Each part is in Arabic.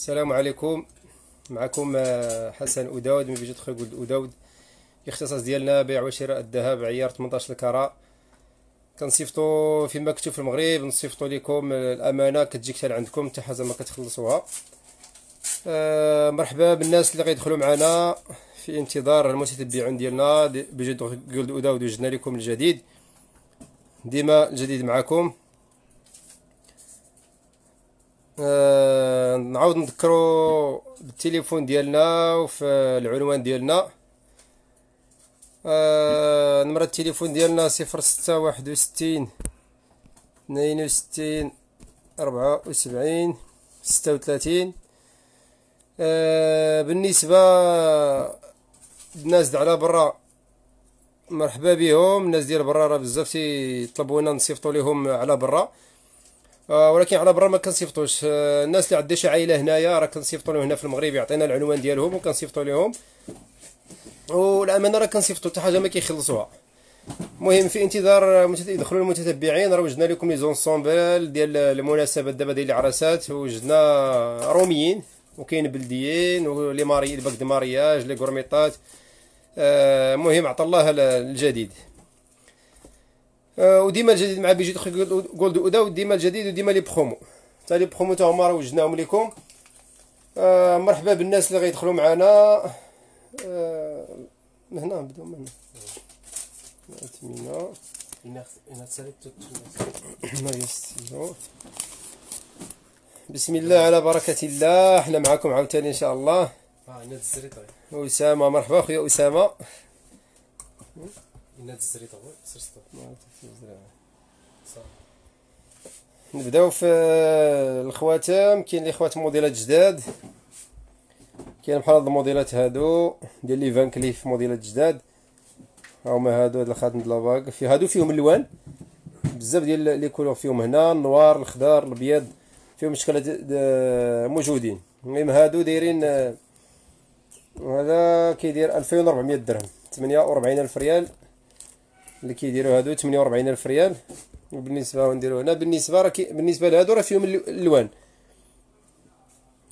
السلام عليكم معكم آه، حسن أوداود من بيجي خير قلد أوداود الاختصاص ديالنا بيع وشراء الذهب عيار 18 الكرا كنصيفطو فيما كنتو في المغرب نصيفطو لكم آه، الامانه كتجيك حتى عندكم حتى حاجه ما كتخلصوها آه، مرحبا بالناس اللي غيدخلوا معنا في انتظار المتتبعين ديالنا بجد جولد اوداود وجدنا لكم الجديد ديما الجديد معكم آه، نعاود نذكروا بالتليفون ديالنا وفي العنوان ديالنا آه، نمرة التليفون ديالنا صفر ستة واحد وستين اثنين وستين ربعة وسبعين ستة وثلاثين آه، بالنسبة الناس على برا مرحبا بهم الناس ديال برا راه بزاف تيطلبونا نصيفطو ليهم على برا آه، ولكن على برا ما كنصيفطوش آه، الناس اللي عندها شي عائله هنايا راه كنصيفطوا لهم هنا في المغرب يعطينا العنوان ديالهم وكنصيفطوا لهم والامانه راه كنصيفطوا حتى حاجه ما كيخلصوها المهم في انتظار يدخلوا المتتبعين راه وجدنا لكم لي زونسومبل ديال المناسبات دابا ديال العرسات وجدنا روميين وكاين بلديين ولي ماري الباك دي مارياج لي غورميطات المهم آه، عطى الله الجديد آه، وديما الجديد مع بيجي جولد اودا وديما الجديد وديما لي برومو حتى لي برومو تاعهم راه وجدناهم ليكم آه مرحبا بالناس اللي غيدخلوا معنا آه من هنا نبداو من هنا بسم الله على بركة الله حنا معكم عاوتاني ان شاء الله اسامة مرحبا خويا اسامة نبداو في الخواتم كاين لي خواتم موديلات جداد كاين بحال هاد الموديلات هادو ديال لي فان كليف موديلات جداد هما هادو هاد الخاتم ديال لاباك في هادو فيهم الوان بزاف ديال لي كولور فيهم هنا النوار الخضر الابيض فيهم شكلات موجودين المهم هادو دايرين هذا كيدير 2400 درهم 48000 الف ريال اللي كيديروا هادو 48000 الف ريال وبالنسبه نديروا هنا بالنسبه راه بالنسبه لهادو راه فيهم الالوان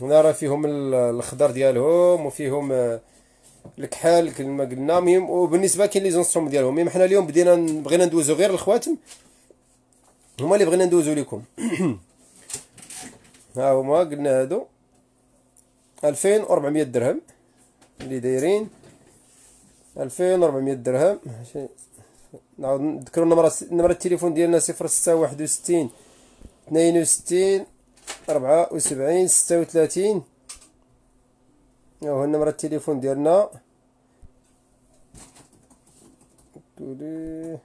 هنا راه فيهم الخضر ديالهم وفيهم آه، الكحل كما قلنا مهم وبالنسبه كاين لي زونسوم ديالهم مهم حنا اليوم بدينا بغينا ندوزو غير الخواتم هما اللي بغينا ندوزو لكم ها هما قلنا هادو 2400 درهم اللي دايرين 2400 درهم نعاود نذكروا النمره نمره التليفون ديالنا 0661 62 74 36 ها هو النمره التليفون ديالنا تولي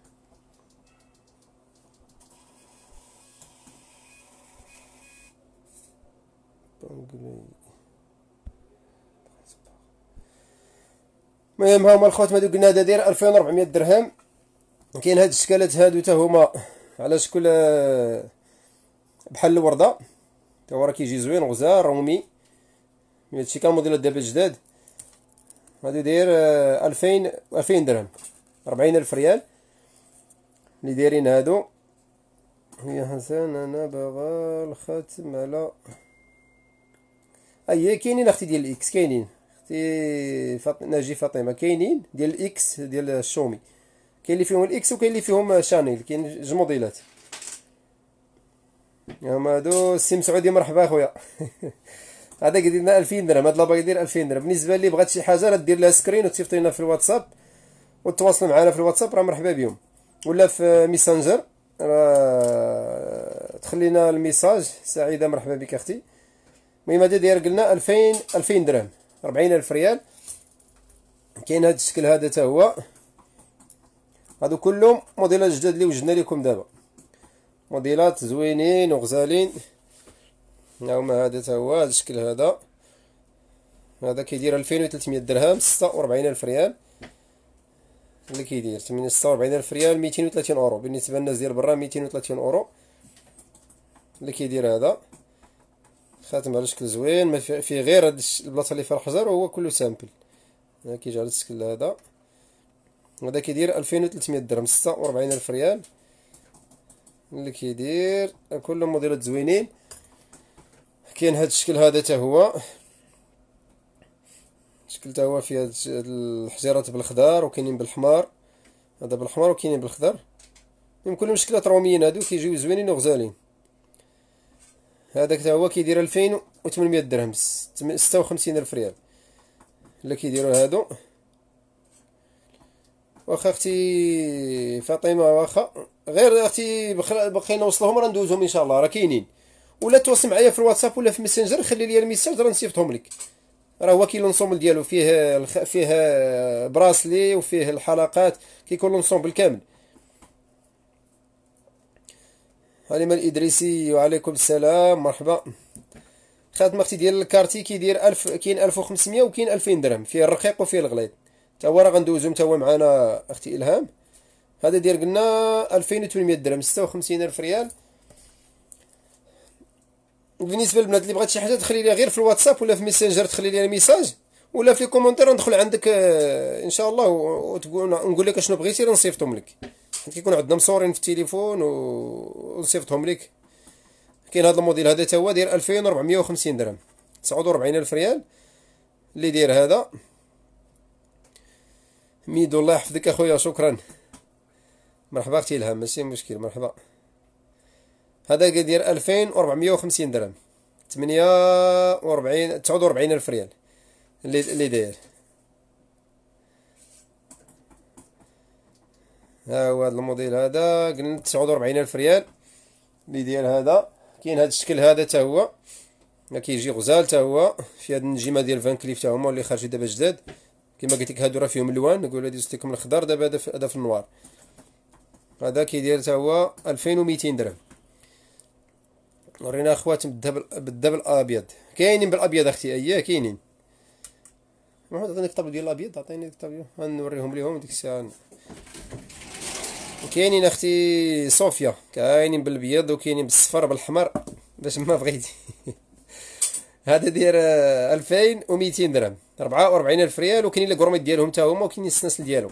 المهم ها هما الخوت ما دوك الندادير 2400 درهم كاين هاد الشكالات هادو تا هما على شكل بحال الورده تا هو راه كيجي زوين غزال رومي هادشي كان موديل دابا جداد غادي داير آه، ألفين ألفين درهم ربعين ألف ريال اللي دايرين هادو يا حسن انا باغا الخاتم على اي كاينين اختي ديال الاكس كاينين اختي فاط... ناجي فاطمه كاينين ديال الاكس ديال الشومي كاين اللي فيهم الاكس وكاين اللي فيهم شانيل كاين جوج موديلات هما هادو السي مسعودي مرحبا اخويا هذا قد لنا 2000 درهم هاد لاباك يدير 2000 درهم بالنسبه اللي بغات شي حاجه راه دير لها سكرين وتصيفط لنا في الواتساب وتواصل معنا في الواتساب راه مرحبا بهم ولا في ميسنجر راه تخلينا الميساج سعيده مرحبا بك اختي المهم هذا داير قلنا 2000 2000 درهم 40000 ريال كاين هذا الشكل هذا حتى هو هادو كلهم موديلات جداد اللي وجدنا لكم دابا موديلات زوينين وغزالين هاهما هذا تا هو هذا الشكل هذا هذا كيدير 2300 درهم 46000 ريال اللي كيدير 46000 ريال 230 اورو بالنسبه للناس ديال برا 230 اورو اللي كيدير هذا خاتم على شكل زوين ما فيه غير هاد البلاصه اللي فيها الحجر وهو كله سامبل كيجي على الشكل هذا هذا كيدير 2300 درهم 46000 ريال اللي كيدير كل موديلات زوينين كاين هذا الشكل هذا حتى هو الشكل حتى هو فيه هاد الحجيرات بالخضر وكاينين بالحمر هذا بالحمر وكاينين بالخضر يمكن لهم شكلات روميين هادو كيجيو زوينين وغزالين هذاك حتى هو كيدير 2800 درهم 56000 ريال اللي كيديروا هادو واخا اختي فاطمه واخا غير اختي بقينا نوصلهم راه ندوزهم ان شاء الله راه كاينين ولا تواصل معايا في الواتساب ولا في الماسنجر خلي لي الميساج راه نسيفطهم لك راه هو كاين لونسومبل ديالو فيه الخ... فيه براسلي وفيه الحلقات كيكون لونسومبل كامل هانيما الادريسي وعليكم السلام مرحبا خاتم اختي ديال الكارتي كيدير 1000 ألف... كاين 1500 وكاين 2000 درهم فيه الرقيق وفيه الغليظ تا هو راه غندوزو تا هو معانا اختي الهام هذا دير قلنا 2800 درهم 56000 ريال بالنسبه للبنات اللي بغات شي حاجه تخلي لي غير في الواتساب ولا في ميسنجر تخلي لي ميساج ولا في كومونتير ندخل عندك آه، ان شاء الله نقول لك اشنو بغيتي نصيفطهم لك حيت كيكون عندنا مصورين في التليفون ونصيفطهم لك كاين هذا الموديل هذا تا هو داير 2450 درهم 49000 ريال اللي داير هذا ميدو الله يحفظك اخويا شكرا مرحبا اختي الهام ماشي مشكل مرحبا هذا كيدير 2450 درهم 48 49 الف ريال اللي اللي داير ها هو هذا الموديل هذا قلنا 49 الف ريال اللي ديال هذا كاين هذا الشكل هذا حتى هو كيجي غزال حتى هو في هذه النجيمه ديال فان كليف حتى هما اللي خارجين دابا جداد كما قلت لك هادو راه فيهم الوان نقول هادي زدت لكم الخضر دابا هذا في النوار هذا كيدير حتى هو 2200 درهم ورينا خواتم بالدبل بالدبل الابيض كاينين بالابيض اختي اييه كاينين نروح عطيني الكتاب ديال الابيض عطيني الكتاب غنوريهم ليهم ديك الساعه كاينين اختي صوفيا كاينين بالبيض وكاينين بالصفر بالحمر باش ما بغيتي هذا داير 2200 درهم الف ريال وكاينين لي كروميت ديالهم حتى هما وكاينين السنسل ديالهم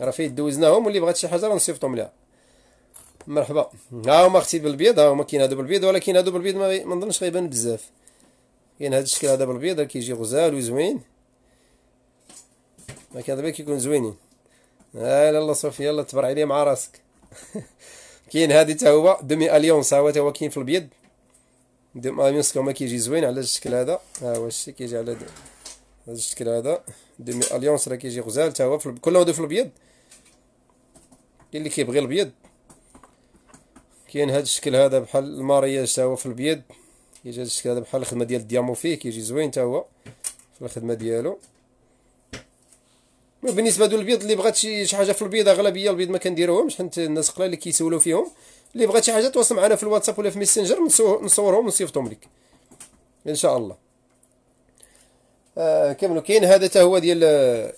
راه فيه دوزناهم واللي بغات شي حاجه راه نصيفطهم ليها مرحبا ها هما اختي بالبيض ها هما كاين هادو بالبيض ولكن هادو بالبيض ما منظنش غيبان بزاف كاين هاد الشكل هذا بالبيض كيجي غزال وزوين ما دابا كيكون زوينين ها آه، يلا صوفيا يلا تبرع عليا مع راسك كاين هادي تا هو دومي اليونس ها هو تا هو كاين في البيض دومي اليونس كيجي زوين على الشكل هذا ها هو الشي كيجي على هذا هذا الشكل هذا دومي اليونس راه كيجي غزال تاهو هو كل هادو في الابيض كاين اللي كيبغي الابيض كاين هذا الشكل هذا بحال المارياج تاهو هو في الابيض كيجي هذا الشكل هذا بحال الخدمه ديال الديامو فيه كيجي زوين تاهو هو في الخدمه ديالو بالنسبه لهذو البيض اللي بغات شي حاجه في البيض اغلبيه البيض ما كنديروهمش حيت الناس قلال اللي كيسولوا فيهم اللي بغات شي حاجه تواصل معنا في الواتساب ولا في ميسنجر نصورهم ونصيفطهم لك ان شاء الله آه كملوا كاين هذا حتى هو ديال آه،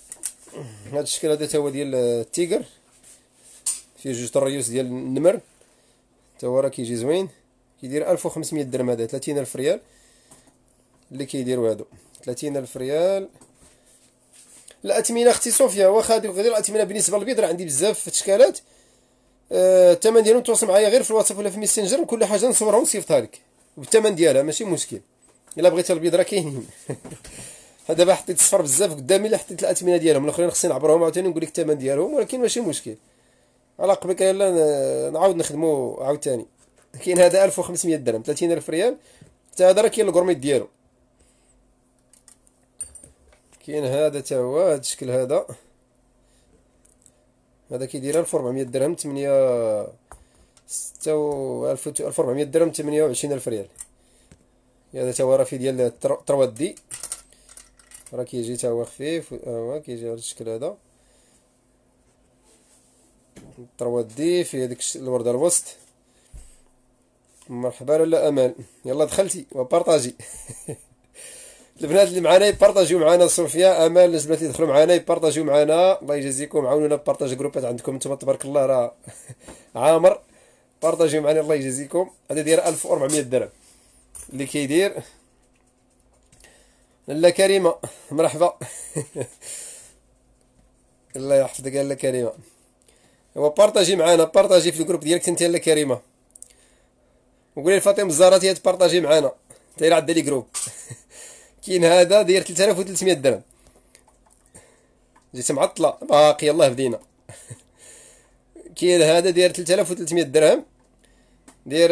هذا الشكل هذا حتى هو ديال آه، التيغر فيه جوج طريوس ديال النمر حتى هو راه كيجي زوين كيدير 1500 درهم هذا 30000 ريال اللي كيديروا هادو 30000 ريال الاثمنه اختي صوفيا واخا غير الاثمنه بالنسبه للبيض راه عندي بزاف في التشكالات آه، الثمن آه ديالهم تواصل معايا غير في الواتساب ولا في الميسنجر كل حاجه نصورها ونصيفطها لك بالثمن ديالها ماشي مشكل الا بغيتي البيض راه كاينين فدابا حطيت الصفر بزاف قدامي الا حطيت الاثمنه ديالهم الاخرين خصني نعبرهم عاوتاني نقول لك الثمن ديالهم ولكن ماشي مشكل على قبلك يلا نعاود نخدمو عاوتاني كاين هذا 1500 درهم 30000 ريال حتى هذا راه كاين الكورميت ديالو كاين هذا تا هو هذا الشكل هذا هذا كيدير 1400 درهم 8 6 1400 درهم 28000 ريال هذا تا هو راه في ديال 3 دي راه كيجي تا هو خفيف هو كيجي على الشكل هذا الطروه دي في هذيك الورده الوسط مرحبا لا امال يلا دخلتي وبارطاجي البنات اللي معانا يبارطاجيو معانا صوفيا امال الناس اللي يدخلوا معانا يبارطاجيو معانا الله يجازيكم عاونونا بارطاج جروبات عندكم نتوما تبارك الله راه عامر بارطاجيو معنا الله يجازيكم هذا داير 1400 درهم اللي كيدير لا كريمة مرحبا الله يحفظك لا كريمة ايوا بارطاجي معانا بارطاجي في الجروب ديالك انت لاله كريمة وقولي لفاطمة الزهراء هي تبارطاجي معانا انت الى عدى لي جروب كاين هذا داير 3300 درهم جيت معطلة باقي الله بدينا كاين هذا داير 3300 درهم داير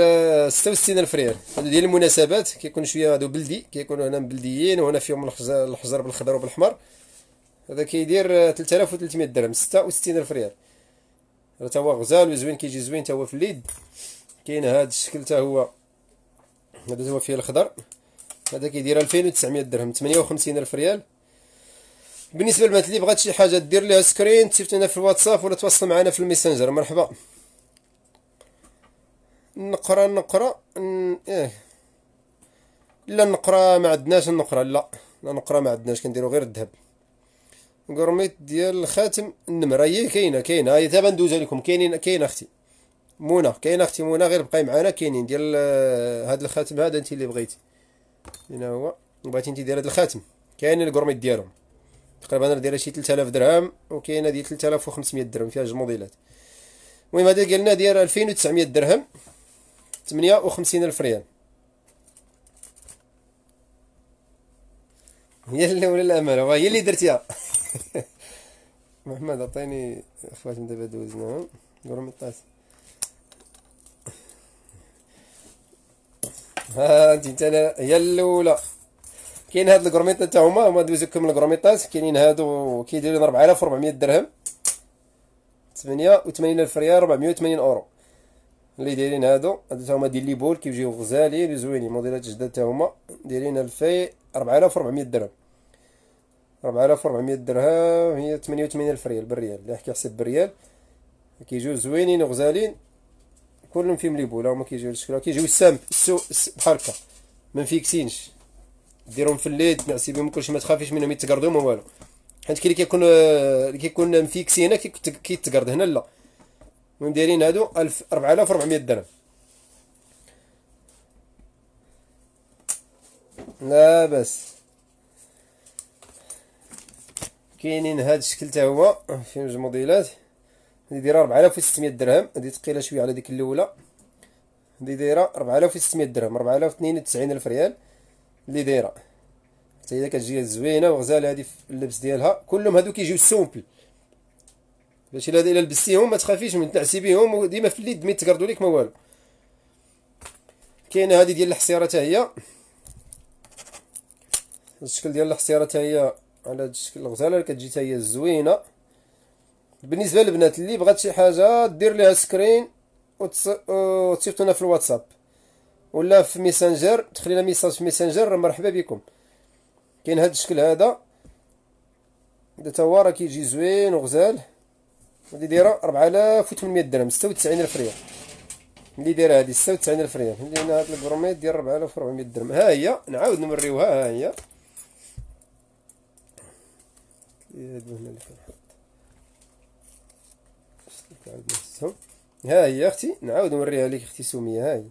66 آه، الف ريال هادو ديال المناسبات كيكون شويه هادو بلدي كيكونوا هنا بلديين وهنا فيهم الحجر بالخضر وبالاحمر هذا كيدير 3300 آه، درهم 66 الف ريال تا هو غزال وزوين كيجي زوين تا هو في اليد كاين هذا الشكل تا هو هذا هو فيه الخضر هذا كيدير 2900 درهم 58 الف ريال بالنسبه للبنات اللي بغات شي حاجه دير ليها سكرين تصيفط لنا في الواتساب ولا تواصل معنا في الميسنجر مرحبا نقرا نقرا ايه لا نقرا ما عندناش نقرا لا لا نقرا ما عندناش كنديرو غير الذهب قرميط ديال الخاتم النمره هي كاينه كاينه هي دابا ندوزها لكم كاينين كاينه اختي منى كاينه اختي منى غير بقاي معانا كاينين ديال هذا آه، الخاتم هذا انت اللي بغيتي هنا هو بغيتي انت دير هذا الخاتم كاين القرميت ديالهم تقريبا انا دايره شي 3000 درهم وكاينه ديال 3500 درهم فيها جوج موديلات المهم هذه قالنا دايره 2900 درهم 58 ألف ريال هي اللي الأولى الأمانة هي اللي درتيها محمد عطيني اخواتنا دابا دوزناهم قولهم الطاس ها انت انت هي الاولى كاين هاد الكروميطات تا هما هما دوزو دوزوكم الكروميطات كاينين هادو كيديروا 4400 درهم 88000 ريال 480 اورو اللي دايرين هادو هادو تاهما ديال لي بول كيجيو غزالين وزوينين موديلات جداد تاهما دايرين الفي 4400 درهم 4400 درهم هي الف ريال بالريال اللي حسب بالريال كيجيو زوينين وغزالين كلهم فيهم لي بول هما كيجيو الشكل كيجيو سام السو بحال هكا ما مفيكسينش ديرهم في الليد نعسي بهم كلشي ما تخافيش منهم يتكردو ما والو حيت كي اللي كيكون آه، اللي كيكون مفيكسي هنا كيتكرد هنا لا المهم دايرين هادو 4400 درهم لا بس كاينين هاد الشكل تا هو فيه جوج موديلات هادي دايره 4600 درهم هادي ثقيله شويه على ديك الاولى هادي دايره 4600 درهم 4092 الف ريال اللي دايره حتى هي كتجي زوينه وغزاله هادي في اللبس ديالها كلهم هادو كيجيو سومبل باش الا الا لبستيهم ما تخافيش من تنعسي بهم وديما في اليد دمي تقردوا لك ما والو كاينه هذه ديال الحصيره حتى هي الشكل ديال الحصيره حتى هي على هذا الشكل الغزاله اللي كتجي حتى هي زوينه بالنسبه للبنات اللي بغات شي حاجه دير ليها سكرين وتصيفط لنا في الواتساب ولا في ميسنجر تخلي لنا ميساج في ميسنجر مرحبا بكم كاين هذا الشكل هذا هذا تا هو راه كيجي زوين وغزال اللي دايره 4800 درهم 96000 ريال اللي دايره هذه 96000 ريال لان هاد البروميت ديال 4400 درهم ها هي نعاود نوريوها ها هي هادو هنا اللي كنحط نعاود نهزهم ها هي اختي نعاود نوريها لك اختي سميه ها هي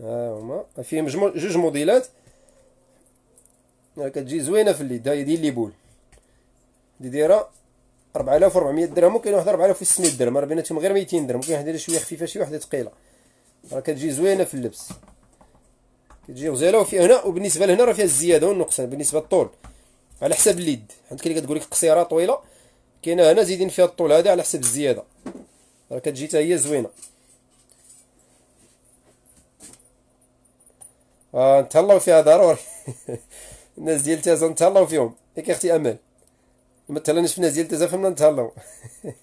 ها هما فيهم جوج موديلات كتجي زوينه في اليد هاي ديال لي بول دي دايره 4400 درهم وكاين واحد 4600 درهم راه بيناتهم غير 200 درهم كاين واحد شويه خفيفه شي واحده ثقيله راه كتجي زوينه في اللبس كتجي غزاله وفي هنا وبالنسبه لهنا راه فيها الزياده والنقصان بالنسبه للطول على حسب اليد حيت كاين اللي كتقول لك قصيره طويله كاينه هنا زيدين فيها الطول هذا على حسب الزياده راه كتجي حتى هي زوينه آه نتهلاو فيها ضروري الناس ديال تازا نتهلاو فيهم ياك اختي امل مثلا شفنا الناس تازا تزافمنا نتهلاو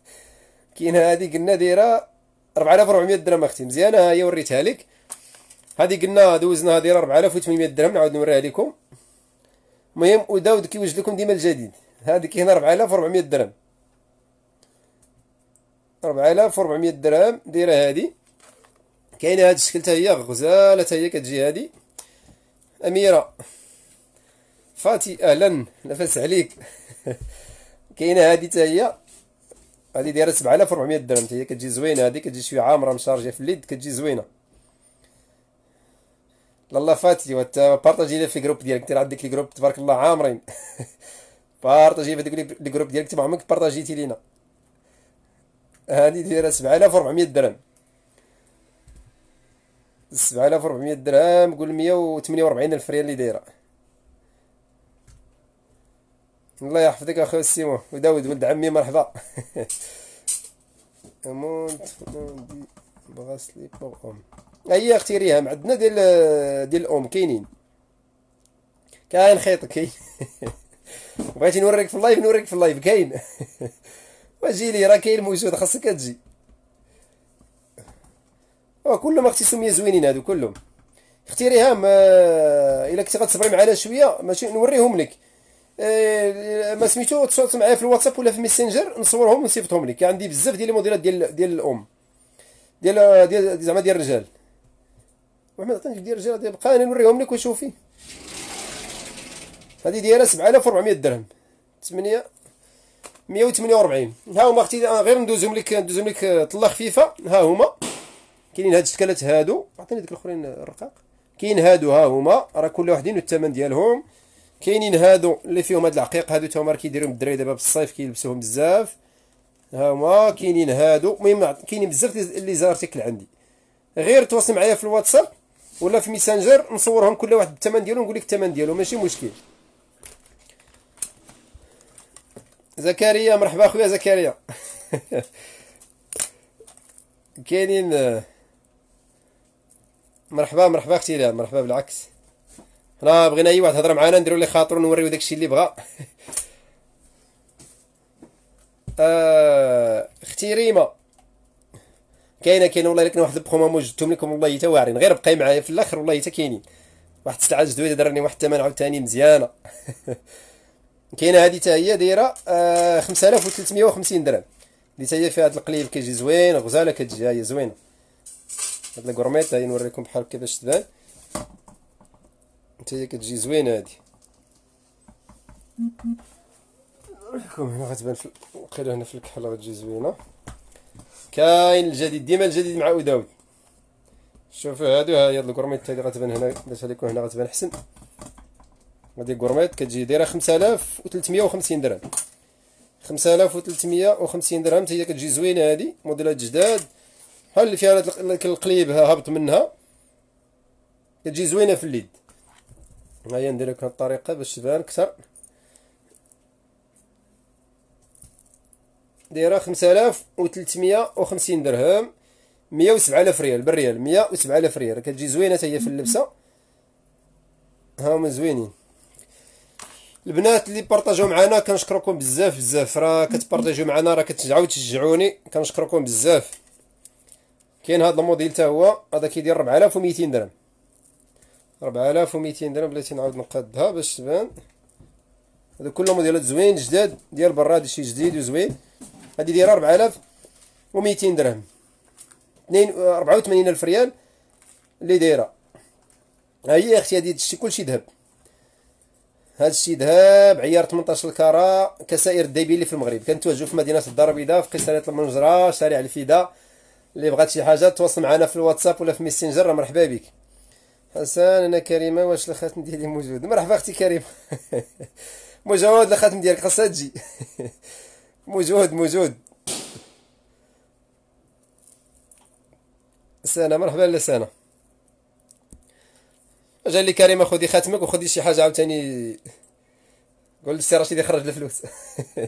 كاين هذه قلنا دايره 4400 درهم اختي مزيانه ها هي وريتها لك هذه قلنا دوزناها دايره 4800 درهم نعاود نوريها لكم المهم وداود كيوجد لكم ديما الجديد هذيك هنا 4400 درهم 4400 درهم دايره هذه كاينه هذا الشكل حتى هي غزاله تاهي هي كتجي هذه اميره فاتي اهلا نفس عليك كاينه هذه حتى هي هذه دايره 7400 درهم هي كتجي زوينه هذه كتجي شويه عامره مشارجه في اليد كتجي زوينه لالا فاتي وانت بارطاجي لي في الجروب ديالك انت عندك لي جروب تبارك الله عامرين بارطاجي في ديك لي جروب ديالك تما عمرك بارطاجيتي لينا هذه دايره 7400 درهم 7400 درهم قول 148 الف ريال اللي دايره الله يحفظك اخويا سيمون وداود ولد عمي مرحبا امونت بغاسلي بور اوم هي اختي ريهام عندنا ديال ديال الام كاينين كاين خيط كاين بغيتي نوريك في اللايف نوريك في اللايف كاين واجي لي راه كاين موجود خاصك تجي كلهم اختي سميه زوينين هادو كلهم اختي ريهام آه، الا كنتي غتصبري معنا شويه ماشي نوريهم لك ما سميتو تصورت معايا في الواتساب ولا في ميسنجر نصورهم ونصيفطهم لك عندي بزاف ديال الموديلات ديال ديال الام ديال ديال زعما ديال الرجال محمد عطيني ديال الرجال غادي يبقى انا نوريهم لك وشوفي هادي دايره 7400 درهم 8 148 ها هما اختي آه، غير ندوزهم لك ندوزهم لك آه، طله خفيفه ها هما كاينين هاد الشكلات هادو عطيني ديك الاخرين الرقاق كاين هادو ها هما راه كل واحدين والثمن ديالهم كاينين هادو اللي فيهم هاد العقيق هادو تا هما كيديرهم الدراري دابا بالصيف كيلبسوهم بزاف ها هما كاينين هادو المهم كاينين بزاف لي زارتيك لعندي غير تواصل معايا في الواتساب ولا في ميسنجر نصورهم كل واحد بالثمن ديالو نقول لك الثمن ديالو ماشي مشكل زكريا مرحبا خويا زكريا كاينين آه، مرحبا مرحبا اختي مرحبا بالعكس انا بغينا اي واحد هضر معانا نديرو لي خاطر ونوريو داكشي اللي بغا آه، اختي ريما كاينه كاينه والله لكن واحد البرومو جبتهم لكم والله حتى واعرين غير بقاي معايا في الاخر والله حتى كاينين واحد السلعه جدويده درني واحد الثمن عاوتاني مزيانه كاينه هذه حتى هي دايره 5350 آه، درهم اللي هي فيها هذا القليب كيجي زوين غزاله كتجي هي زوينه هاد الكورميط هاي نوريكم بحال كيفاش تبان حتى هي كتجي زوينه هادي لكم هنا غتبان وقيله هنا في الكحله غتجي زوينه كاين الجديد ديما الجديد مع اوداود شوفوا هادو ها هي الكورميت هادي غتبان هنا درتها عليكم هنا غتبان احسن هادي كورميت كتجي دايره 5350 درهم 5350 درهم هي كتجي زوينه هادي موديلات جداد بحال اللي فيها القليب هابط منها كتجي زوينه في اليد هيا ندير لك الطريقه باش تبان اكثر دايره 5350 درهم 107000 ريال بالريال 107000 ريال كتجي زوينه هي في اللبسه ها هما زوينين البنات اللي بارطاجيو معنا كنشكركم بزاف بزاف راه كتبارطاجيو معنا راه كتعاود تشجعوني كنشكركم بزاف كاين هذا الموديل حتى هو هذا كيدير 4200 درهم 4200 درهم بلاتي نعاود نقادها باش تبان هادو كلهم موديلات زوين جداد ديال برا هادشي جديد وزوين هادي دايره 4200 درهم 84000 ريال اللي دايره ها هي اختي هادي هادشي كلشي ذهب هادشي ذهب عيار 18 كارا كسائر الدايبين اللي في المغرب كنتواجدوا في مدينه الدار البيضاء في قصريه المنجره شارع الفيده اللي بغات شي حاجه تواصل معنا في الواتساب ولا في ميسنجر مرحبا بك حسان انا كريمه واش الخاتم ديالي موجود مرحبا اختي كريمه موجود الخاتم ديالك خاصها تجي موجود موجود سنه مرحبا لسنه جا لي كريمه خذي خاتمك وخذي شي حاجه عاوتاني قول للسي رشيد يخرج الفلوس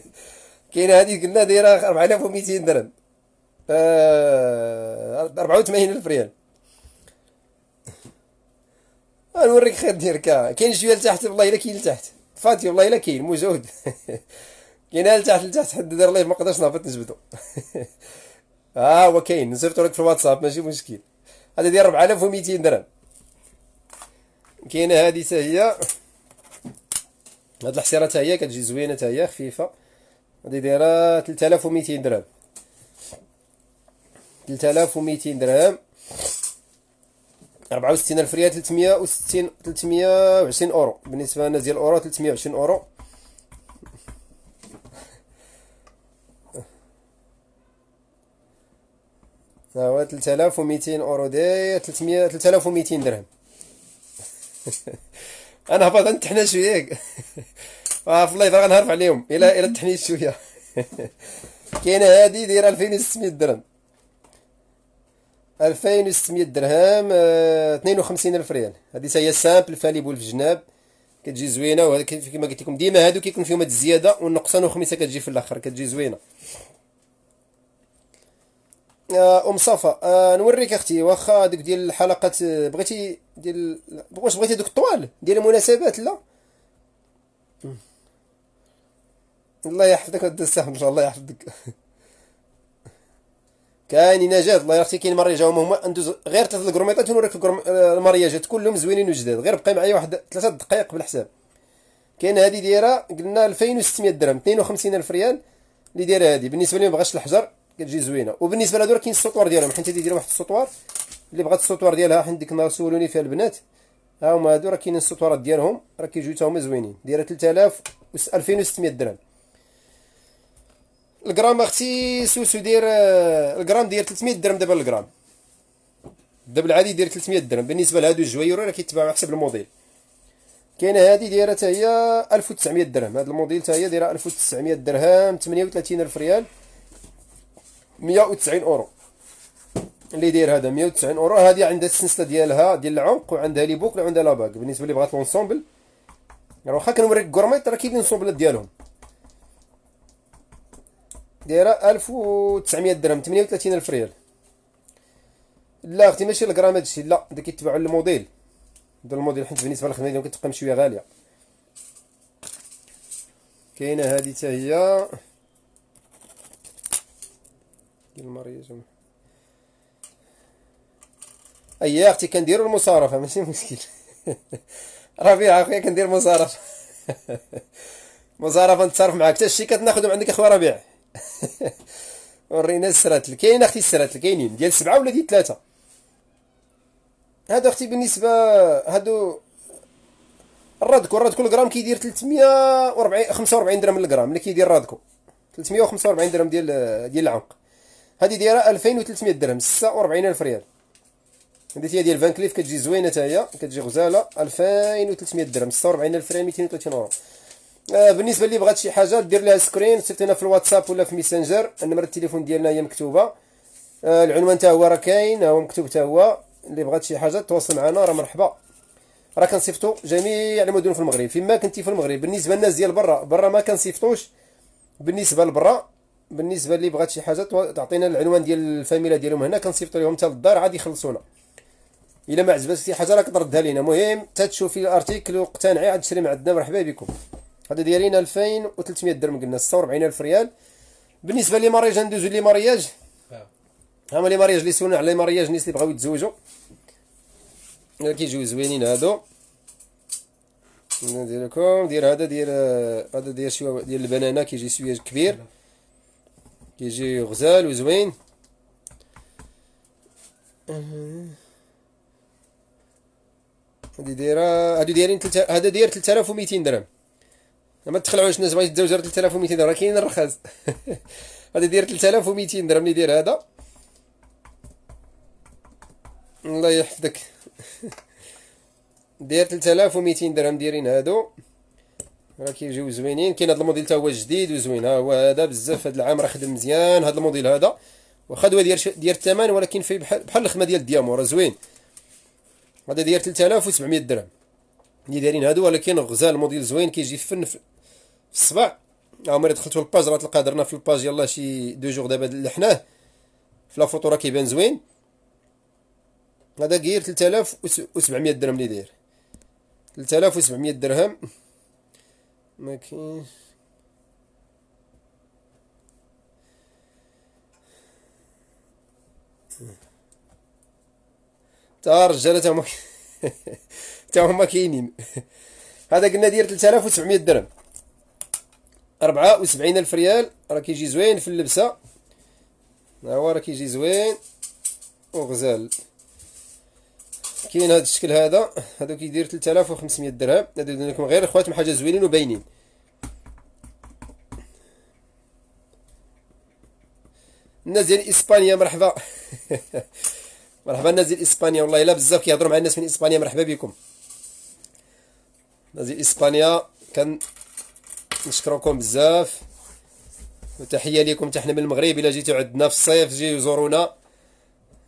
كاينه هذه قلنا دايره 4200 درهم 84000 آه، ريال غنوريك خير دير كا كاين شويه لتحت والله الا كاين لتحت فاتي والله الا كاين موجود كاين لتحت لتحت حد دار لايف ما قدرش نهبط نجبدو ها آه، هو كاين نصيفطو لك في الواتساب ماشي مشكل هذا ديال 4200 درهم كاينه هذه حتى هي هاد الحصيره حتى هي كتجي زوينه حتى هي خفيفه هادي دايره 3200 درهم 3200 درهم 64 الف ريال 360 320 اورو بالنسبه لنا ديال اورو 320 اورو ها هو 3200 اورو دي 300 3200 درهم انا هبط نتحنا شويه في والله غنهرف عليهم الا الا تحنيت شويه آه، كاينه هذه دايره 2600 درهم 2600 درهم 52000 آه، ريال هذه هي سامبل بول في جناب كتجي زوينه وهذا كما قلت لكم ديما هادو كيكون فيهم الزياده والنقصان وخميسه كتجي في الاخر كتجي زوينه آه، ام صفا أه نوريك اختي واخا دوك ديال الحلقات آه، بغيتي ديال واش بغيتي دوك الطوال ديال المناسبات لا الله يحفظك الدسام ان شاء الله يحفظك كاين نجاد الله يرحمك كاين مريجاهم هما ندوز غير ثلاث الكروميطات ونوريك آه، المريجات كلهم زوينين وجداد غير بقى معايا واحد ثلاثة دقائق بالحساب كاين هذه دايره قلنا 2600 درهم 52000 ريال اللي دايره هذه بالنسبه لي ما بغاش الحجر كتجي زوينه وبالنسبه لهذول كاين السطوار ديالهم حيت هذه دايره واحد السطوار اللي بغات السطوار ديالها حيت ديك النهار سولوني فيها البنات ها هما هادو راه كاينين السطوارات ديالهم راه كيجيو حتى هما زوينين دايره 3000 2600 درهم الجرام اختي سوسو داير آه، الجرام داير 300 درهم دابا الجرام دابا العادي داير 300 درهم بالنسبه لهادو الجواير راه كيتباع على حسب الموديل كاينه هذه دايره حتى هي 1900 درهم هذا الموديل حتى هي دايره 1900 درهم 38 الف ريال 190 اورو اللي داير هذا 190 اورو هذه عندها السنسله ديالها ديال العنق وعندها لي بوكل وعندها لا باك بالنسبه اللي بغات لونسومبل راه واخا كنوريك كورميط راه كاينين لونسومبلات ديالهم دايره 1900 درهم الف ريال لا اختي ماشي الغرام هادشي لا دا كيتبعوا الموديل دا الموديل حيت بالنسبه للخدمه ديالهم كتبقى شويه غاليه كاينه هادي حتى هي ديال المارياج ايا اختي كنديروا المصارفه ماشي مشكل ربيع اخويا كندير مصارفه مصارفه نتصرف معاك حتى الشيكات ناخذهم عندك اخويا ربيع ورينا السرات الكاين اختي السرات الكاينين ديال سبعه ولا ديال ثلاثه هادو اختي بالنسبه هادو الرادكو الرادكو الجرام كيدير خمسة 45 درهم للغرام اللي كيدير الرادكو 345 درهم ديال ديال العنق هادي دايره 2300 درهم 46000 ريال هادي هي ديال فانكليف كتجي زوينه حتى هي كتجي غزاله 2300 درهم 46000 ريال 230 اورو آه، بالنسبه اللي بغات شي حاجه دير لها سكرين تصيفط لنا في الواتساب ولا في ميسنجر نمره التليفون ديالنا هي مكتوبه آه، العنوان تا هو راه كاين هو مكتوب تا هو اللي بغات شي حاجه تواصل معنا راه مرحبا راه كنصيفطوا جميع المدن في المغرب فيما كنتي في المغرب بالنسبه للناس ديال برا برا ما كنصيفطوش بالنسبه لبرا بالنسبه اللي بغات شي حاجه تعطينا العنوان ديال الفاميله ديالهم هنا كنصيفطوا لهم حتى للدار عاد يخلصونا الا ما عجبتك شي حاجه راك تردها لينا المهم حتى تشوفي الارتيكل واقتنعي عاد تشري من عندنا مرحبا بكم هذا دايرين 2300 درهم قلنا 46000 ريال بالنسبه لي مارياج ندوزو لي مارياج هما لي مارياج لي سولنا على لي مارياج الناس اللي بغاو يتزوجوا كيجيو زوينين هادو ندير لكم دير هذا دير هذا دير شويه ديال البنانه كيجي سويج كبير كيجي غزال وزوين هادي دايره هادو دايرين هذا داير 3200 درهم ما تخلعوش الناس بغيت تزوج 3200 درهم راه كاين الرخاص غادي دير 3200 درهم اللي يدير هذا الله يحفظك داير 3200 درهم دايرين هادو راه كيجيو زوينين كاين هاد الموديل تا هو جديد وزوين ها هو هذا بزاف هاد العام راه خدم مزيان هاد الموديل هذا واخا دوا ديال ديال الثمن ولكن فيه بحال بحال الخدمه ديال راه زوين هذا داير 3700 درهم اللي دايرين هادو ولكن غزال الموديل زوين كيجي فن الصباح عمري دخلتو الباج راه تلقى درنا في الباج يلا شي دو جوغ دابا لحناه في لافوتو راه كيبان زوين هذا كير 3700 درهم اللي داير 3700 درهم ما كاينش تا الرجاله تا هما تا هما كاينين هذا قلنا داير 3700 درهم ربعة وسبعين الف ريال راه كيجي زوين في اللبسه ها هو راه كيجي زوين وغزال كاين هاد الشكل هذا هادو كيدير وخمسمية درهم هذا لكم غير خواتم حاجه زوينين وباينين الناس ديال اسبانيا مرحبا مرحبا الناس ديال اسبانيا والله الا بزاف كيهضرو مع الناس من اسبانيا مرحبا بكم الناس ديال اسبانيا كان نشكركم بزاف وتحيه ليكم حتى حنا من المغرب الا جيتو عندنا في الصيف جيو زورونا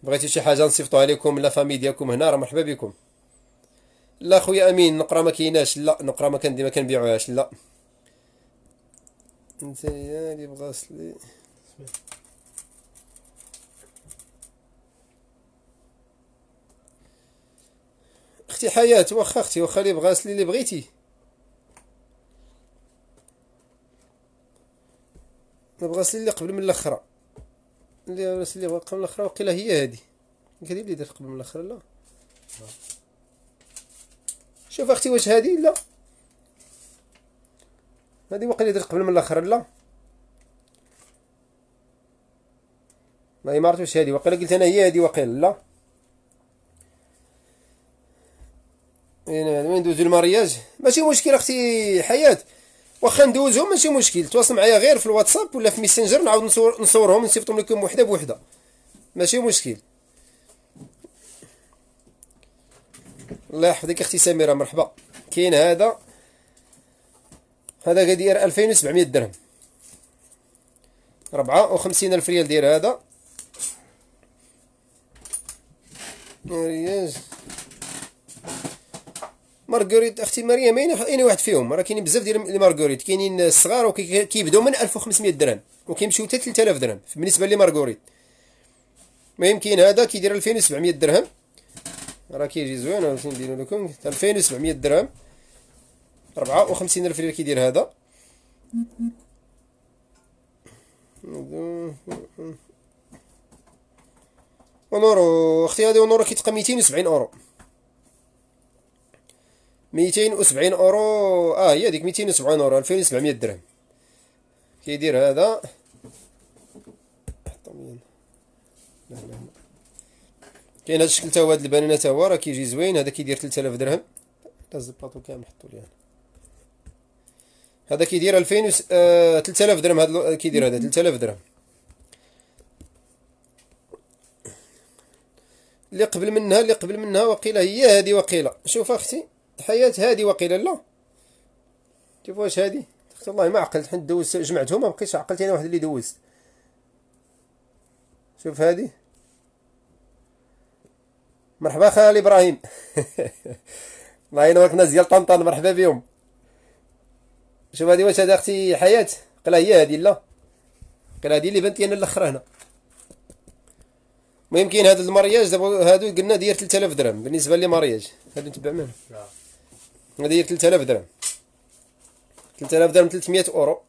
بغيتو شي حاجه نصيفطوها لكم لا فامي ديالكم هنا راه مرحبا بكم لا خويا امين نقرا ما كايناش لا نقرا ما كان ديما كنبيعوهاش لا انت اللي بغاسلي اختي حياه واخا اختي واخا اللي بغاسلي اللي بغيتي دابا غسل اللي قبل من الاخرى اللي غسل اللي قبل من الاخرى وقيله هي هادي هادي اللي درت قبل من الاخرى لا شوف اختي واش هادي لا هادي اللي درت قبل من الاخرى لا ما ما واش هادي وقيله قلت انا هي هادي وقيله لا إيه، نعم. وين ندوزو المارياج ماشي مشكل اختي حياه واخا ندوزهم ماشي مشكل تواصل معايا غير في الواتساب ولا في ميسنجر نعاود نصور نصورهم نصيفطهم لكم وحده بوحده ماشي مشكل الله يحفظك اختي سميره مرحبا كاين هذا هذا يدير 2700 درهم ربعة وخمسين ألف ريال دير هذا ريال مارغوريت اختي مريم اين اين واحد فيهم راه كاينين بزاف ديال المارغوريت كاينين الصغار وكيبداو من 1500 درهم وكيمشيو حتى 3000 درهم بالنسبه لي مارغوريت ما يمكن هذا كيدير 2700 درهم راه كيجي زوين انا غادي ندير لكم 2700 درهم 54000 ريال كيدير هذا ونورو اختي هذه ونورو كيتقى 270 اورو ميتين أو سبعين أورو آه هي ديك ميتين أو سبعين أورو ألفين أو سبعمية درهم كيدير هذا كاين هاد الشكل تا هو هاد البنانة تا هو راه كيجي زوين هدا كيدير تلتلاف درهم لا زباطو كامل حطو ليها هذا كيدير ألفين وس آه تلتلاف درهم هاد كيدير هدا تلتلاف درهم اللي قبل منها اللي قبل منها وقيله هي هذه وقيله شوف اختي الحياة هذه وقيل لا شوف واش تخت والله ما عقلت حين دوزت جمعتهم ما بقيتش عقلت انا واحد اللي دوزت شوف هادي مرحبا خالي ابراهيم الله ينورك الناس ديال طنطا مرحبا بهم شوف هادي واش هادي اختي حياه قلا هي هادي لا قلا هادي اللي بنت لي انا الاخر هنا المهم كاين هاد المارياج دابا هادو قلنا داير 3000 درهم بالنسبه لي مارياج هادو نتبع منه نعم. هذه هي 3000 درهم 3000 درهم 300 اورو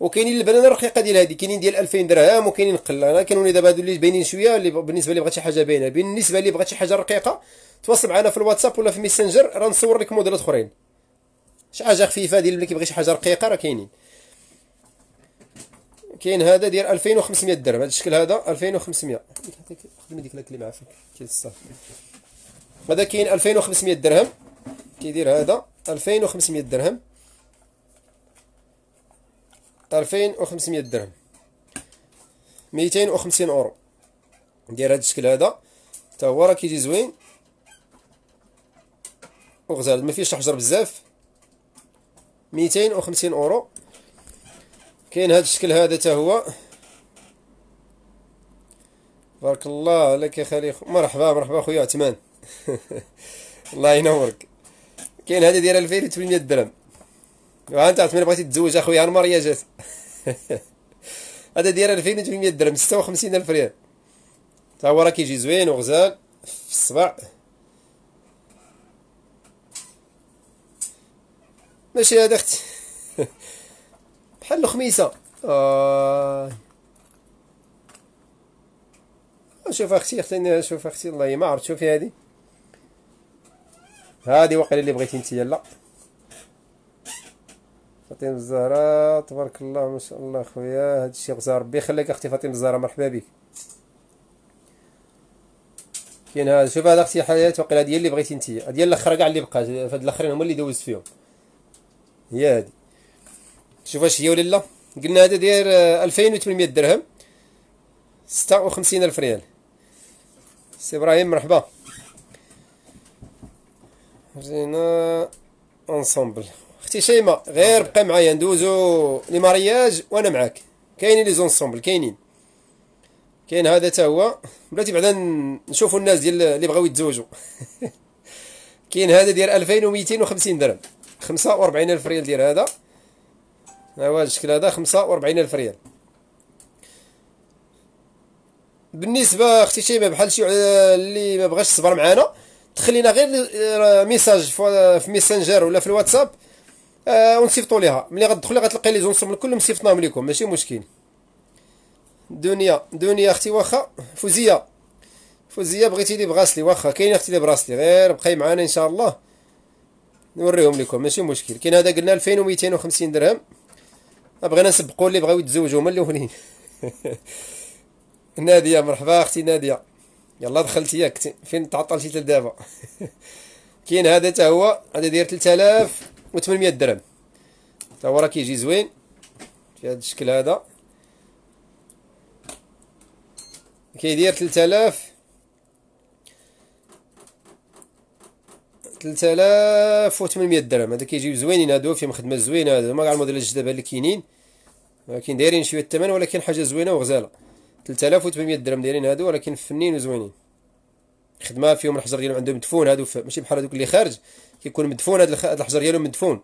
وكاينين البنانه الرقيقه ديال هذه كاينين ديال 2000 درهم وكاينين قلا انا كانوا دابا هذو اللي باينين شويه اللي بالنسبه اللي بغات شي حاجه باينه بالنسبه اللي بغات شي حاجه رقيقه تواصل معنا في الواتساب ولا في ميسنجر راه نصور لك موديلات اخرين شي حاجه خفيفه ديال اللي كيبغي شي حاجه رقيقه راه كاينين كاين هذا ديال 2500 درهم هذا الشكل هذا 2500 خدمي ديك لاك اللي معاك كي الصاف هذا كاين 2500 درهم كيدير هذا 2500 درهم 2500 درهم 250 اورو ندير هذا الشكل هذا حتى هو راه كيجي زوين وغزال ما فيهش الحجر بزاف 250 اورو كاين هذا الشكل هذا حتى هو بارك الله لك يا خليل مرحبا مرحبا خويا عثمان الله ينورك كاين هذه ديال 2000 800 درهم وانت عثمان بغيتي تزوج اخويا المارياجات هذا داير 2800 درهم 56 الف ريال تا هو راه كيجي زوين وغزال في الصبع ماشي هذا اختي بحال الخميسه آه. شوف اختي اختي شوف اختي الله ما عرفت شوفي هذه هادي واقيلا اللي بغيتي انت يلا فاطمه الزهراء تبارك الله ما شاء الله خويا هادشي غزا ربي يخليك اختي فاطمه الزهراء مرحبا بك كاين هذا شوف هذا اختي حياه واقيلا هادي اللي بغيتي انت هادي الاخر كاع اللي بقات فهاد الاخرين هما اللي دوزت فيهم هي هادي شوف اش هي ولا لا قلنا هذا داير 2800 آه، درهم 56000 الف ريال سي ابراهيم مرحبا جينا انصامبل اختي شيماء غير بقى معايا ندوزو لي مارياج وانا معاك كاينين لي زونسومبل كاينين كاين هذا تا هو بلاتي بعدا نشوفوا الناس ديال اللي بغاو يتزوجوا كاين هذا ديال 2250 درهم 45000 ريال ديال هذا ها هو الشكل هذا 45000 ريال بالنسبه اختي شيماء بحال شي اللي ما بغاش تصبر معانا تخلينا غير ميساج آه، في ميسنجر آه، ولا في الواتساب آه ونصيفطوا ليها ملي غتدخلي غتلقاي لي جونسوم الكل صيفطناهم ليكم ماشي مشكل دنيا دنيا اختي واخا فوزيه فوزيه بغيتي لي براسلي واخا كاين اختي لي براسلي غير بقاي معانا ان شاء الله نوريهم لكم ماشي مشكل كاين هذا قلنا 2250 درهم آه، بغينا نسبقوا اللي بغاو يتزوجوا هما الاولين ناديه مرحبا اختي ناديه يلا دخلت ياك فين تعطلتي دابا كاين هذا حتى هو هذا داير 3800 درهم حتى هو راه كيجي زوين في هذا الشكل هذا كيدير 3000 3800 درهم هذا كيجيو زوينين هادو فيهم خدمه زوينه هادو ما كاع الموديلات الجداد اللي كاينين ولكن دايرين شويه الثمن ولكن حاجه زوينه وغزاله 3800 درهم دايرين هادو ولكن فنين وزوينين خدمه فيهم الحجر ديالهم عندهم مدفون هادو ماشي بحال هادوك اللي خارج كيكون مدفون هاد الحجر ديالهم مدفون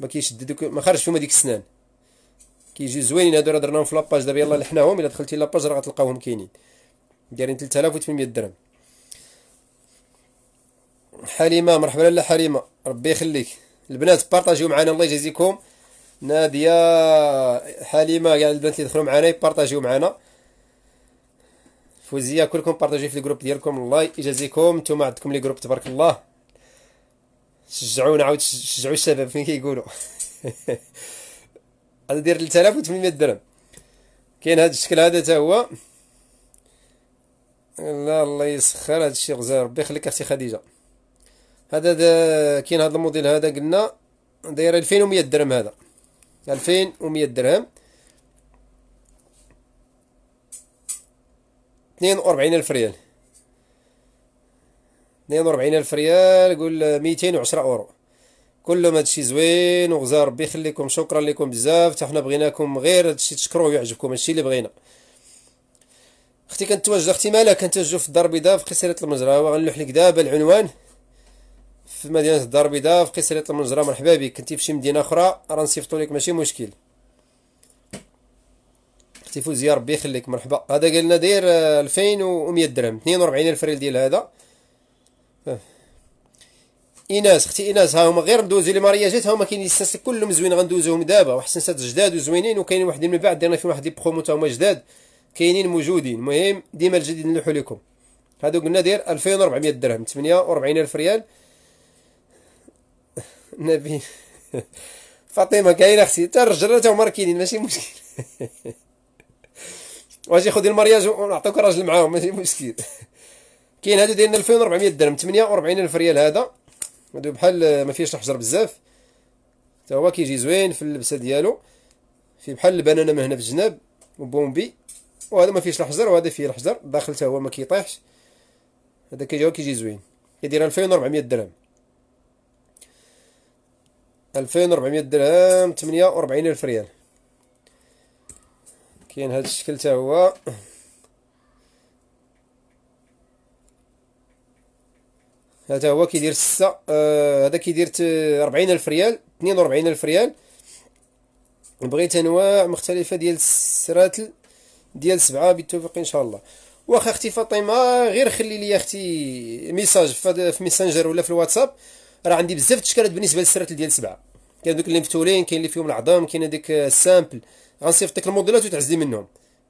ما دوك ما خرج فيهم هذيك السنان كيجيو زوينين هادو راه درناهم في لاباج دابا يلاه لحناهم الا دخلتي لاباج راه غتلقاوهم كاينين دايرين 3800 درهم حليمه مرحبا لاله حليمه ربي يخليك البنات بارطاجيو معنا الله يجازيكم ناديه حليمه كاع البنات اللي دخلوا معنا يبارطاجيو معنا فوزيه كلكم بارطاجيو في الجروب ديالكم الله يجازيكم نتوما عندكم لي جروب تبارك الله شجعونا عاود شجعوا الشباب فين كيقولوا هذا داير 3800 درهم كاين هذا الشكل هذا حتى هو لا الله يسخر هذا الشيء غزال ربي يخليك اختي خديجه هذا دا كاين هذا الموديل هذا قلنا داير 2100 درهم هذا 2100 درهم اثنين وأربعين ألف ريال اثنين وأربعين ألف ريال قول ميتين وعشرة أورو كلهم هادشي زوين وغزا ربي يخليكم شكرا لكم بزاف حتى حنا بغيناكم غير هادشي تشكروه ويعجبكم هادشي اللي بغينا اختي كنتواجد اختي مالا كنتواجدو في الدار البيضاء في قصيرة المجرى وغنلوح لك دابا العنوان في مدينة الدار البيضاء في قصيرة المجرى مرحبا بك كنتي في شي مدينة أخرى راه نسيفطو لك ماشي مشكل تيفوز يا ربي يخليك مرحبا هذا قالنا داير 2100 آه، درهم الف ريال ديال هذا ايناس آه. اختي ايناس ها هما غير ندوزو لي مارياجات ها هما كاين ليسانس كلهم زوين غندوزوهم دابا سات جداد وزوينين وكاينين واحد من بعد درنا فيهم واحد لي برومو تا هما جداد كاينين موجودين المهم ديما الجديد نلوحو لكم هادو قلنا داير 2400 درهم الف ريال نبي فاطمه كاينه اختي حتى الرجاله تا هما راكينين ماشي مشكل واجي خذي المرياج ونعطيوك راجل معاهم ماشي مشكل كاين هادو دايرين 2400 درهم 48000 ريال هذا هادو بحال ما فيهش الحجر بزاف حتى هو كيجي زوين في اللبسه ديالو في بحال البنانه من هنا في الجناب وبومبي وهذا ما فيهش الحجر وهذا فيه الحجر الداخل حتى هو ما كيطيحش هذا كيجي كيجي زوين كيدير 2400 درهم 2400 درهم 48000 ريال كاين هذا الشكل حتى هو هذا هو كيدير ستة آه، هذا كيدير ربعين ألف ريال 42000 وربعين ألف ريال بغيت أنواع مختلفة ديال السراتل ديال سبعة بالتوفيق إن شاء الله واخا اختي فاطمة غير خلي لي اختي ميساج في ميسنجر ولا في الواتساب راه عندي بزاف التشكيلات بالنسبة للسراتل ديال سبعة كاين دوك اللي مفتولين كاين اللي فيهم العظام كاين هذيك السامبل غنصيفط لك الموديلات وتعزلي منهم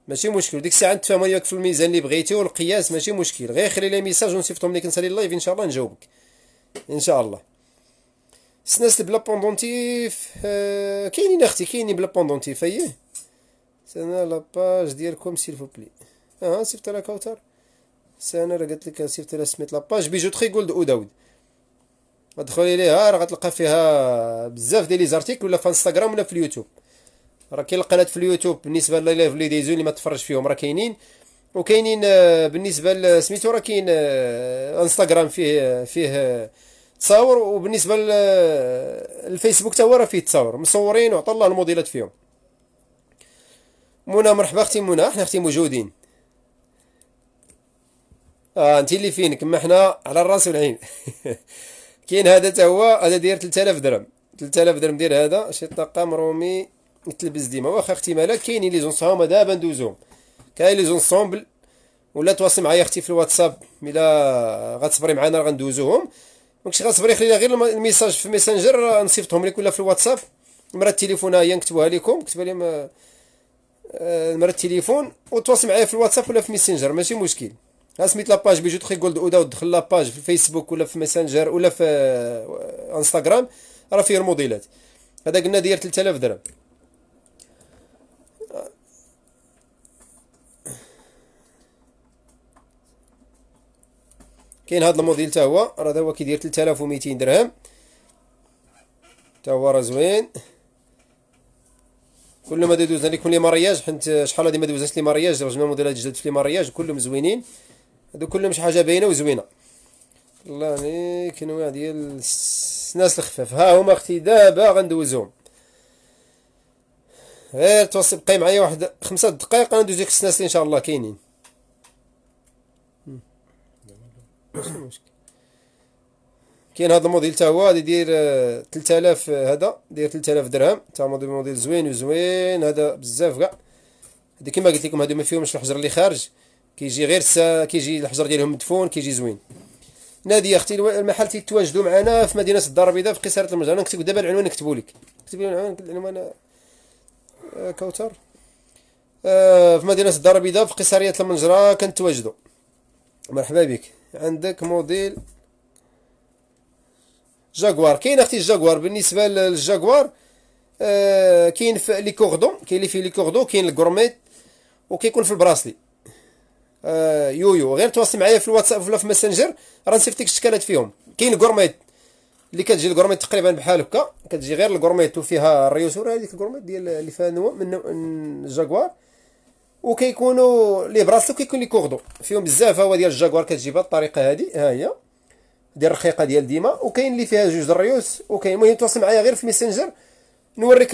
ماشي مشكل ديك الساعه نتفاهموا ياك في الميزان اللي بغيتي والقياس ماشي مشكل غير خلي لي ميساج ونصيفطهم لك نسالي اللايف ان شاء الله نجاوبك ان شاء الله سناس بلا بوندونتيف آه كاينين اختي كاينين بلا بوندونتيف سنا لا لاباج ديالكم سيل بلي اه صيفط لها كوثر سنا راه قالت لك صيفط لها سميت لاباج بيجو تري جولد او داود ادخلي ليها راه غتلقى فيها بزاف ديال لي زارتيكل ولا في انستغرام ولا في اليوتيوب راه كاين القناه في اليوتيوب بالنسبه للايف لي ديزو اللي ما تفرجش فيهم راه كاينين وكاينين آه، بالنسبه لسميتو راه كاين انستغرام آه، فيه آه، فيه تصاور وبالنسبه للفيسبوك حتى هو راه فيه تصاور مصورين وعطى الله الموديلات فيهم منى مرحبا اختي منى احنا اختي موجودين اه انت اللي فينك ما حنا على الراس والعين كاين هذا تا هو هذا داير 3000 درهم 3000 درهم دير هذا شي طاقم رومي نتلبس ديما واخا اختي مالك كاينين لي زونسومبل دابا ندوزو كاين لي زونسومبل ولا تواصل معايا اختي في الواتساب الا غتصبري معانا غندوزوهم ماكش غتصبري خلينا غير الميساج في ميسنجر نصيفطهم لك ولا في الواتساب نمرة التليفون ها هي نكتبوها لكم كتبها لي آه، نمرة التليفون وتواصل معايا في الواتساب ولا في ميسنجر ماشي مشكل ها سميت لاباج بيجو تخي جولد اودا ودخل لاباج في الفيسبوك ولا في ميسنجر ولا في انستغرام آه، راه فيه الموديلات هذا قلنا داير 3000 درهم كاين هذا الموديل حتى هو راه هذا هو كيدير 3200 درهم حتى هو راه زوين كل ما دوز عليك كل مارياج حيت شحال هادي ما دوزاش لي مارياج رجعنا موديلات جداد في لي مارياج كلهم زوينين هادو كلهم شي حاجه باينه وزوينه الله ني كنوع ديال الناس الخفاف ها هما اختي دابا غندوزهم غير توصي بقاي معايا واحد خمسة دقائق غندوز ديك السناس ان شاء الله كاينين كاين هذا الموديل تا هو غادي يدير 3000 آه، آه، هذا داير 3000 درهم تا موديل موديل زوين وزوين هذا بزاف كاع هذا كما قلت لكم هادو ما فيهمش الحجر اللي خارج كيجي غير سا كيجي الحجر ديالهم مدفون كيجي زوين نادي اختي المحل تيتواجدوا معنا في مدينه الدار البيضاء في قصره المجد انا نكتب دابا العنوان نكتبوا لك كتب لي العنوان العنوان آه، كوثر في مدينه الدار البيضاء في قصريه المنجره كنتواجدوا مرحبا بك عندك موديل جاكوار كاين اختي الجاكوار بالنسبه للجاكوار آه، كاين في لي كوردون كاين اللي فيه لي كوردون كاين الكورميت وكيكون في البراسلي يويو آه، غير تواصل معايا في الواتساب ولا في ماسنجر راه نصيفطك الشكلات فيهم كاين الكورميت اللي كتجي الكورميت تقريبا بحال هكا كتجي غير الكورميت وفيها الريوسور هذيك الكورميت ديال اللي فيها نوع من الجاكوار وكيكونوا لي براسو كيكون لي كوردو فيهم بزاف هو ديال الجاكوار كتجيبها بالطريقه هذه ها هي ديال الرقيقه ديال ديما وكاين اللي فيها جوج دريوس وكاين المهم تواصل معايا غير في ميسنجر نوريك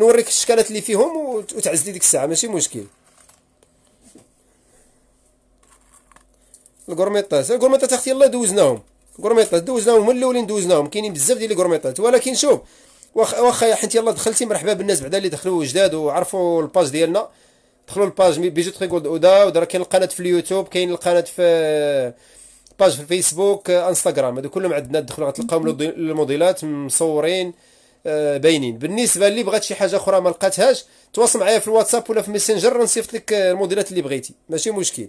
نوريك الشكالات اللي فيهم وتعزلي ديك الساعه ماشي مشكل الكورميطاس الكورميطات اختي الله دوزناهم الكورميطات دوزناهم من الاولين دوزناهم كاينين بزاف ديال الكورميطات ولكن شوف واخا واخا حيت يلاه دخلتي مرحبا بالناس بعدا اللي دخلوا جداد وعرفوا الباج ديالنا دخلوا الباج بيجوتري غولد اودا ودرا كاين القناه في اليوتيوب كاين القناه في باج في الفيسبوك آه، انستغرام هادو كلهم عندنا دخلوا غتلقاهم الموديلات مصورين آه، باينين بالنسبه اللي بغات شي حاجه اخرى ما لقاتهاش تواصل معايا في الواتساب ولا في ميسنجر نصيفط لك آه، الموديلات اللي بغيتي ماشي مشكل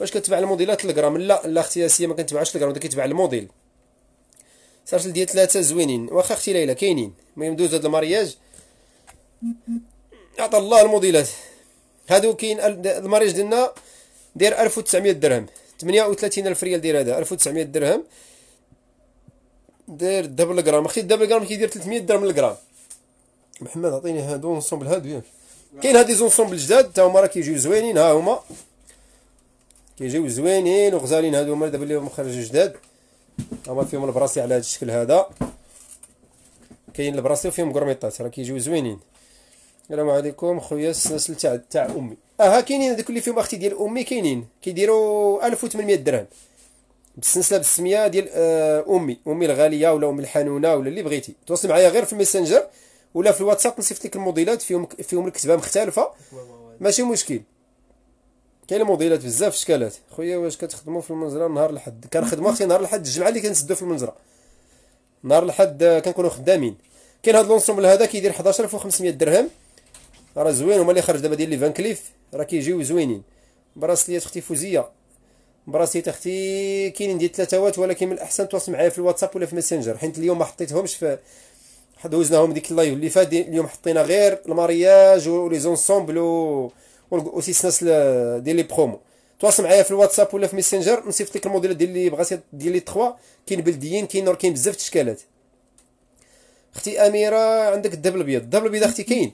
واش كتبع الموديلات الجرام لا لا اختي ياسيه ما كنتبعش الجرام كيتبع الموديل صارت ديال ثلاثه زوينين واخا اختي ليلى كاينين المهم دوز هاد المارياج عطى الله الموديلات هادو كاين المريج ديالنا داير 1900 درهم 38 الف ريال داير هذا 1900 درهم داير دبل غرام خي دبل غرام كيدير 300 درهم الغرام محمد عطيني هادو اونسومبل هادو ياك كاين هاد لي زونسومبل جداد تا هما راه كيجيو زوينين ها هما كيجيو زوينين وغزالين هادو هما دابا اليوم خرج جداد هما فيهم البراسي على هاد الشكل هذا كاين البراسي وفيهم قرميطات راه كيجيو زوينين السلام عليكم خويا السلسل تاع تاع امي اه كاينين هذوك اللي فيهم اختي ديال امي كاينين كيديروا 1800 درهم بالسلسله بالسميه ديال آه، امي امي الغاليه ولا ام الحنونه ولا اللي بغيتي تواصل معايا غير في الميسنجر ولا في الواتساب نصيفط لك الموديلات فيهم فيهم الكتابه مختلفه ماشي مشكل كاين الموديلات بزاف شكالات خويا واش كتخدموا في المنزله نهار الاحد كنخدموا اختي نهار الاحد الجمعه اللي كنسدو في المنزله نهار الاحد آه، كنكونوا خدامين كاين هذا لونسومبل هذا كيدير 11500 درهم راه زوين هما اللي خرج دابا ديال لي فان كليف راه كيجيو زوينين براسليات اختي فوزيه براسليات اختي كاينين ديال ثلاثوات ولكن من الاحسن تواصل معايا في الواتساب ولا في ماسنجر حيت اليوم ما حطيتهمش في دوزناهم ديك اللايف اللي فات اليوم حطينا غير المارياج ولي زونسومبل و وسيسناس ديال لي برومو تواصل معايا في الواتساب ولا في ميسنجر نصيفط لك الموديل ديال اللي بغاتي ديال لي تخوا كاين بلديين كاين نور كاين بزاف تشكالات اختي اميره عندك الدبل بيض الدبل بيض اختي كاين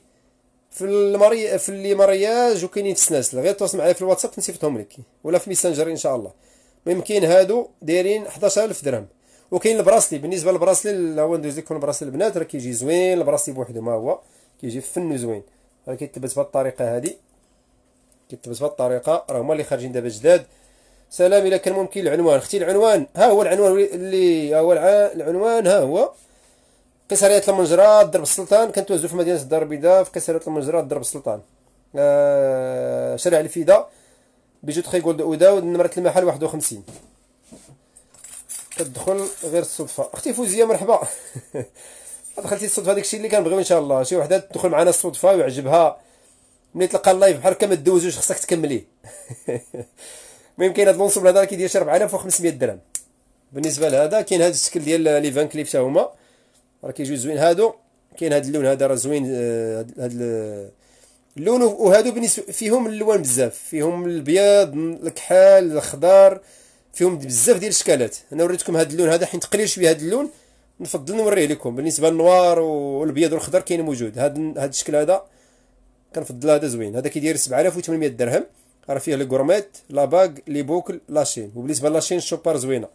في المري في اللي مارياج وكاينين تسناس غير تواصل معايا في الواتساب نسيفتهم لك ولا في ميسنجر ان شاء الله ممكن هادو دايرين 11000 درهم وكاين البراسلي بالنسبه للبراسلي هو ندوز لكم البراسلي البنات راه كيجي زوين البراسلي بوحدو ما هو كيجي فن زوين راه كيتلبس بهاد الطريقه هادي كيتلبس بهاد الطريقه راه هما اللي خارجين دابا جداد سلام الى كان ممكن العنوان اختي العنوان ها هو العنوان اللي ها هو العنوان ها هو قيصريه المنجره درب السلطان توزو في مدينه الدار البيضاء في قيصريه المنجره درب السلطان آه شارع الفيدا بيجو تخي جولد اودا نمره المحل واحد وخمسين كتدخل غير الصدفه اختي فوزيه مرحبا دخلتي الصدفه داكشي اللي كنبغيو ان شاء الله شي وحده تدخل معنا الصدفه ويعجبها ملي تلقى اللايف بحال هكا مدوزوش خصك تكمليه المهم كاين هاد لونسومبل هذا كيدير شي 4500 درهم بالنسبه لهذا كاين هاد الشكل ديال لي فان كليب تاهوما هما راه كيجيو زوين هادو كاين هاد اللون هذا راه زوين آه، هاد اللون وهادو بالنسبه فيهم اللوان بزاف فيهم الابيض الكحال الاخضر فيهم بزاف ديال الاشكالات انا وريتكم هاد اللون هذا حين قليل شويه هاد اللون نفضل نوريه لكم بالنسبه للنوار والابيض والخضر كاين موجود هاد هاد الشكل هذا كنفضل هذا زوين هذا كيدير 7800 درهم راه فيه لا لاباك لي بوكل لاشين وبالنسبه لاشين شوبار زوينه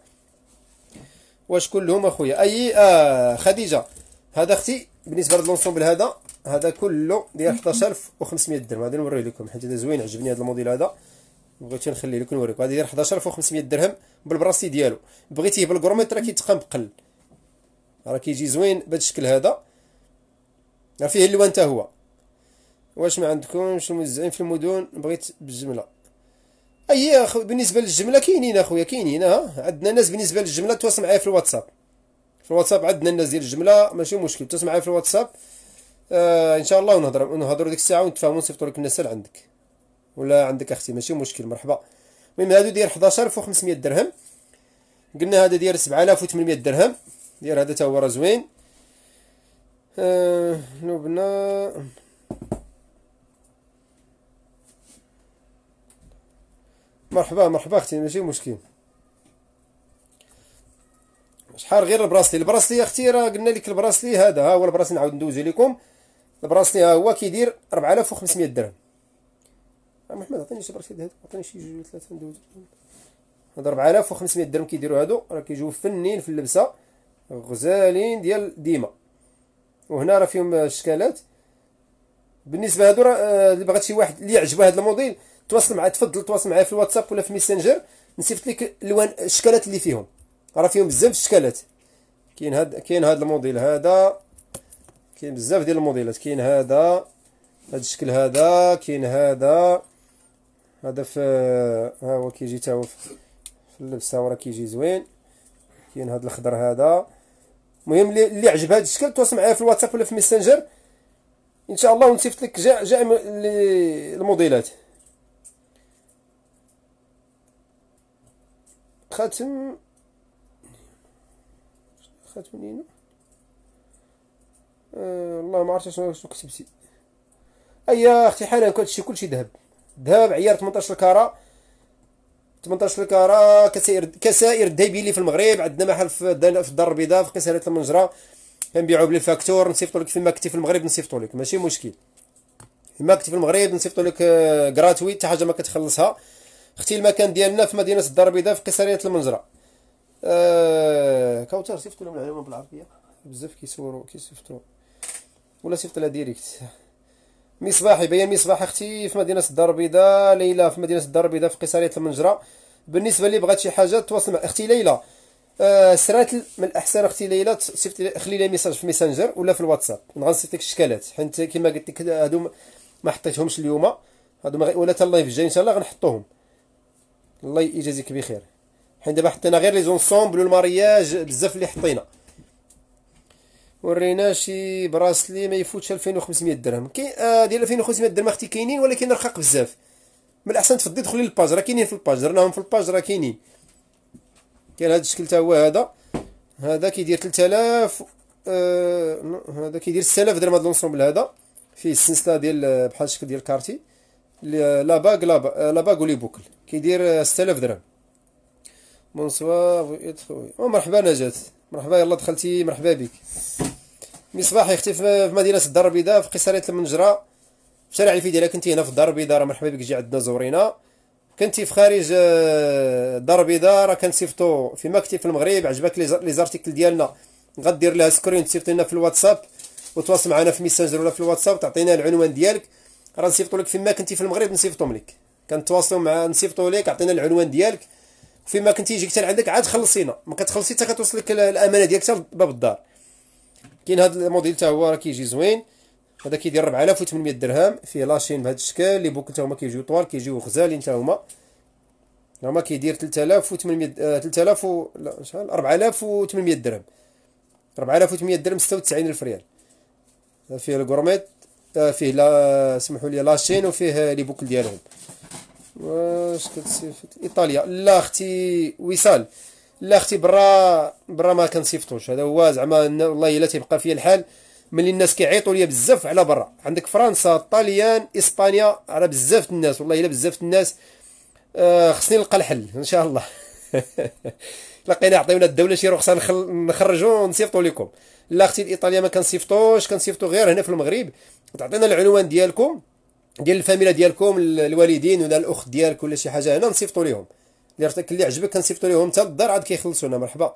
واش كلهم اخويا اي آه خديجه هذا اختي بالنسبه لهاد لونسومبل هذا هذا كله ديال 11500 درهم غادي نوري لكم حيت هذا زوين عجبني هذا الموديل هذا بغيت نخلي لكم نوريكم هذا ديال 11500 درهم بالبراسي ديالو بغيتيه بالكروميت راه كيتقام بقل راه كيجي زوين بهذا الشكل هذا راه فيه اللون حتى هو واش ما عندكمش الموزعين في المدن بغيت بالجمله اي اخو بالنسبه للجمله كاينين اخويا كاينين ها عندنا ناس بالنسبه للجمله تواصل معايا في الواتساب في الواتساب عندنا الناس ديال الجمله ماشي مشكل تواصل معايا في الواتساب آه ان شاء الله ونهضر نهضروا ديك الساعه ونتفاهموا نصيفطوا لك الناس عندك ولا عندك اختي ماشي مشكل مرحبا المهم هادو داير 11500 درهم قلنا هذا داير 7800 درهم داير هذا تا هو راه زوين آه نوبنا مرحبا مرحبا اختي ماشي مشكل شحال غير البراسلي البراسلي يا اختي راه قلنا لك البراسلي هذا ها هو البراسلي نعاود ندوزو لكم البراسلي ها هو كيدير 4500 درهم محمد عطيني شي براسلي هذا عطيني شي جوج ثلاثه ندوزو هاد 4500 درهم كيديروا هادو راه كيجيو فنين في اللبسه غزالين ديال ديما وهنا راه فيهم الشكالات بالنسبه هادو راه آه، اللي بغات شي واحد اللي يعجبه هاد الموديل تواصل معايا تفضل تواصل معايا في الواتساب ولا في ميسنجر نسيفط لك الوان الشكلات اللي فيهم راه فيهم بزاف الشكلات كاين هاد كاين هاد الموديل هذا كاين بزاف ديال الموديلات كاين هذا هاد الشكل هذا كاين هذا هذا في ها هو كيجي تا هو في اللبسه وراه كيجي زوين كاين هاد الخضر هذا المهم اللي عجب هاد الشكل تواصل معايا في الواتساب ولا في ميسنجر ان شاء الله ونسيفط لك جميع الموديلات خاتم خاتم لينا أه ما عرفتش شنو كتبتي اي اختي حاله كلشي كلشي ذهب ذهب عيار 18 كاره 18 كاره كسائر كسائر الذهبي في المغرب عندنا محل في الدار البيضاء في قسالة المنجره كنبيعو بلي فاكتور نصيفطوا لك فيما كنتي في المغرب نصيفطوا لك ماشي مشكل فيما كنتي في المغرب نصيفطوا لك كراتوي آه، حتى حاجه ما كتخلصها اختي المكان ديالنا في مدينه الدار البيضاء في كسريه المنجره آه كوتر صيفط لهم العنوان بالعربيه بزاف كيصوروا كيصيفطوا ولا صيفط لها ديريكت مصباحي بيان مصباح اختي في مدينه الدار البيضاء ليلى في مدينه الدار البيضاء في قصريه المنجره بالنسبه اللي بغات شي حاجه تواصل مع اختي ليلى آه سرات من الاحسن اختي ليلى صيفط خلي لي ميساج في ميسنجر ولا في الواتساب غنصيفط لك الشكالات حيت كما قلت لك هادو ما حطيتهمش اليوم هادو ولا تا اللايف الجاي ان شاء الله غنحطوهم الله يجازيك بخير حين دابا حطينا غير لي زونسومبل والمارياج بزاف اللي حطينا ورينا شي براسلي ما يفوتش 2500 درهم كي آه، ديال 2500 درهم اختي كاينين ولكن رقاق بزاف من الاحسن تفضي دخلي للباج راه كاينين في الباج درناهم في الباج راه كاينين كاين هذا الشكل تا هو هذا هذا كيدير 3000 آه، هذا كيدير 6000 درهم هذا لونسومبل هذا فيه السلسله ديال آه، بحال الشكل ديال كارتي لا باغ لا باغ ولي بوكل كيدير 6000 درهم بونسوار ومرحبا إيه، نجاة مرحبا يلا دخلتي مرحبا بك مصباح يختي في مدينة الدار البيضاء في قصرية المنجرة في شارع الفيديا كنتي هنا في الدار البيضاء راه مرحبا بك جي عندنا زورينا كنتي في خارج آه، الدار البيضاء راه كنصيفطو في مكتب في المغرب عجبك لي زارتيكل ديالنا غدير لها سكرين تصيفط لنا في الواتساب وتواصل معنا في ميسنجر ولا في الواتساب تعطينا العنوان ديالك راه نسيفطو لك فيما كنتي في المغرب نصيفطهم لك كنتواصلوا مع نسيفطو لك عطينا العنوان ديالك فيما كنتي يجيك حتى عندك عاد خلصينا ما كتخلصي حتى كتوصلك الامانه ديالك حتى باب الدار كاين هذا الموديل حتى هو راه كيجي زوين هذا كيدير 4800 درهم فيه لاشين بهذا الشكل لي بوك حتى هما كيجيو طوال كيجيو غزالين حتى هما هما كيدير 3800 3000 آه، لا شحال 4800 درهم 4800 درهم 96000 ريال فيه الكورميت فيه لا سمحوا لي لاشين وفيه لي بوكل ديالهم واش كتصيفط ايطاليا لا اختي وصال لا اختي برا برا ما كنصيفطوش هذا هو زعما والله الا تيبقى فيا الحال ملي الناس كيعيطوا ليا بزاف على برا عندك فرنسا الطليان اسبانيا على بزاف الناس والله الا بزاف الناس آه خصني نلقى الحل ان شاء الله لقينا عطيونا الدوله شي رخصه نخرجوا ونصيفطوا لكم لا اختي الايطاليا ما كنصيفطوش كنصيفطوا غير هنا في المغرب تعطينا العنوان ديالكم ديال الفاميلا ديالكم الوالدين ولا الاخت ديالك ولا شي حاجه هنا نصيفطوا ليهم اللي رتك اللي عجبك كنصيفطوا ليهم حتى للدار عاد كيخلصو لنا مرحبا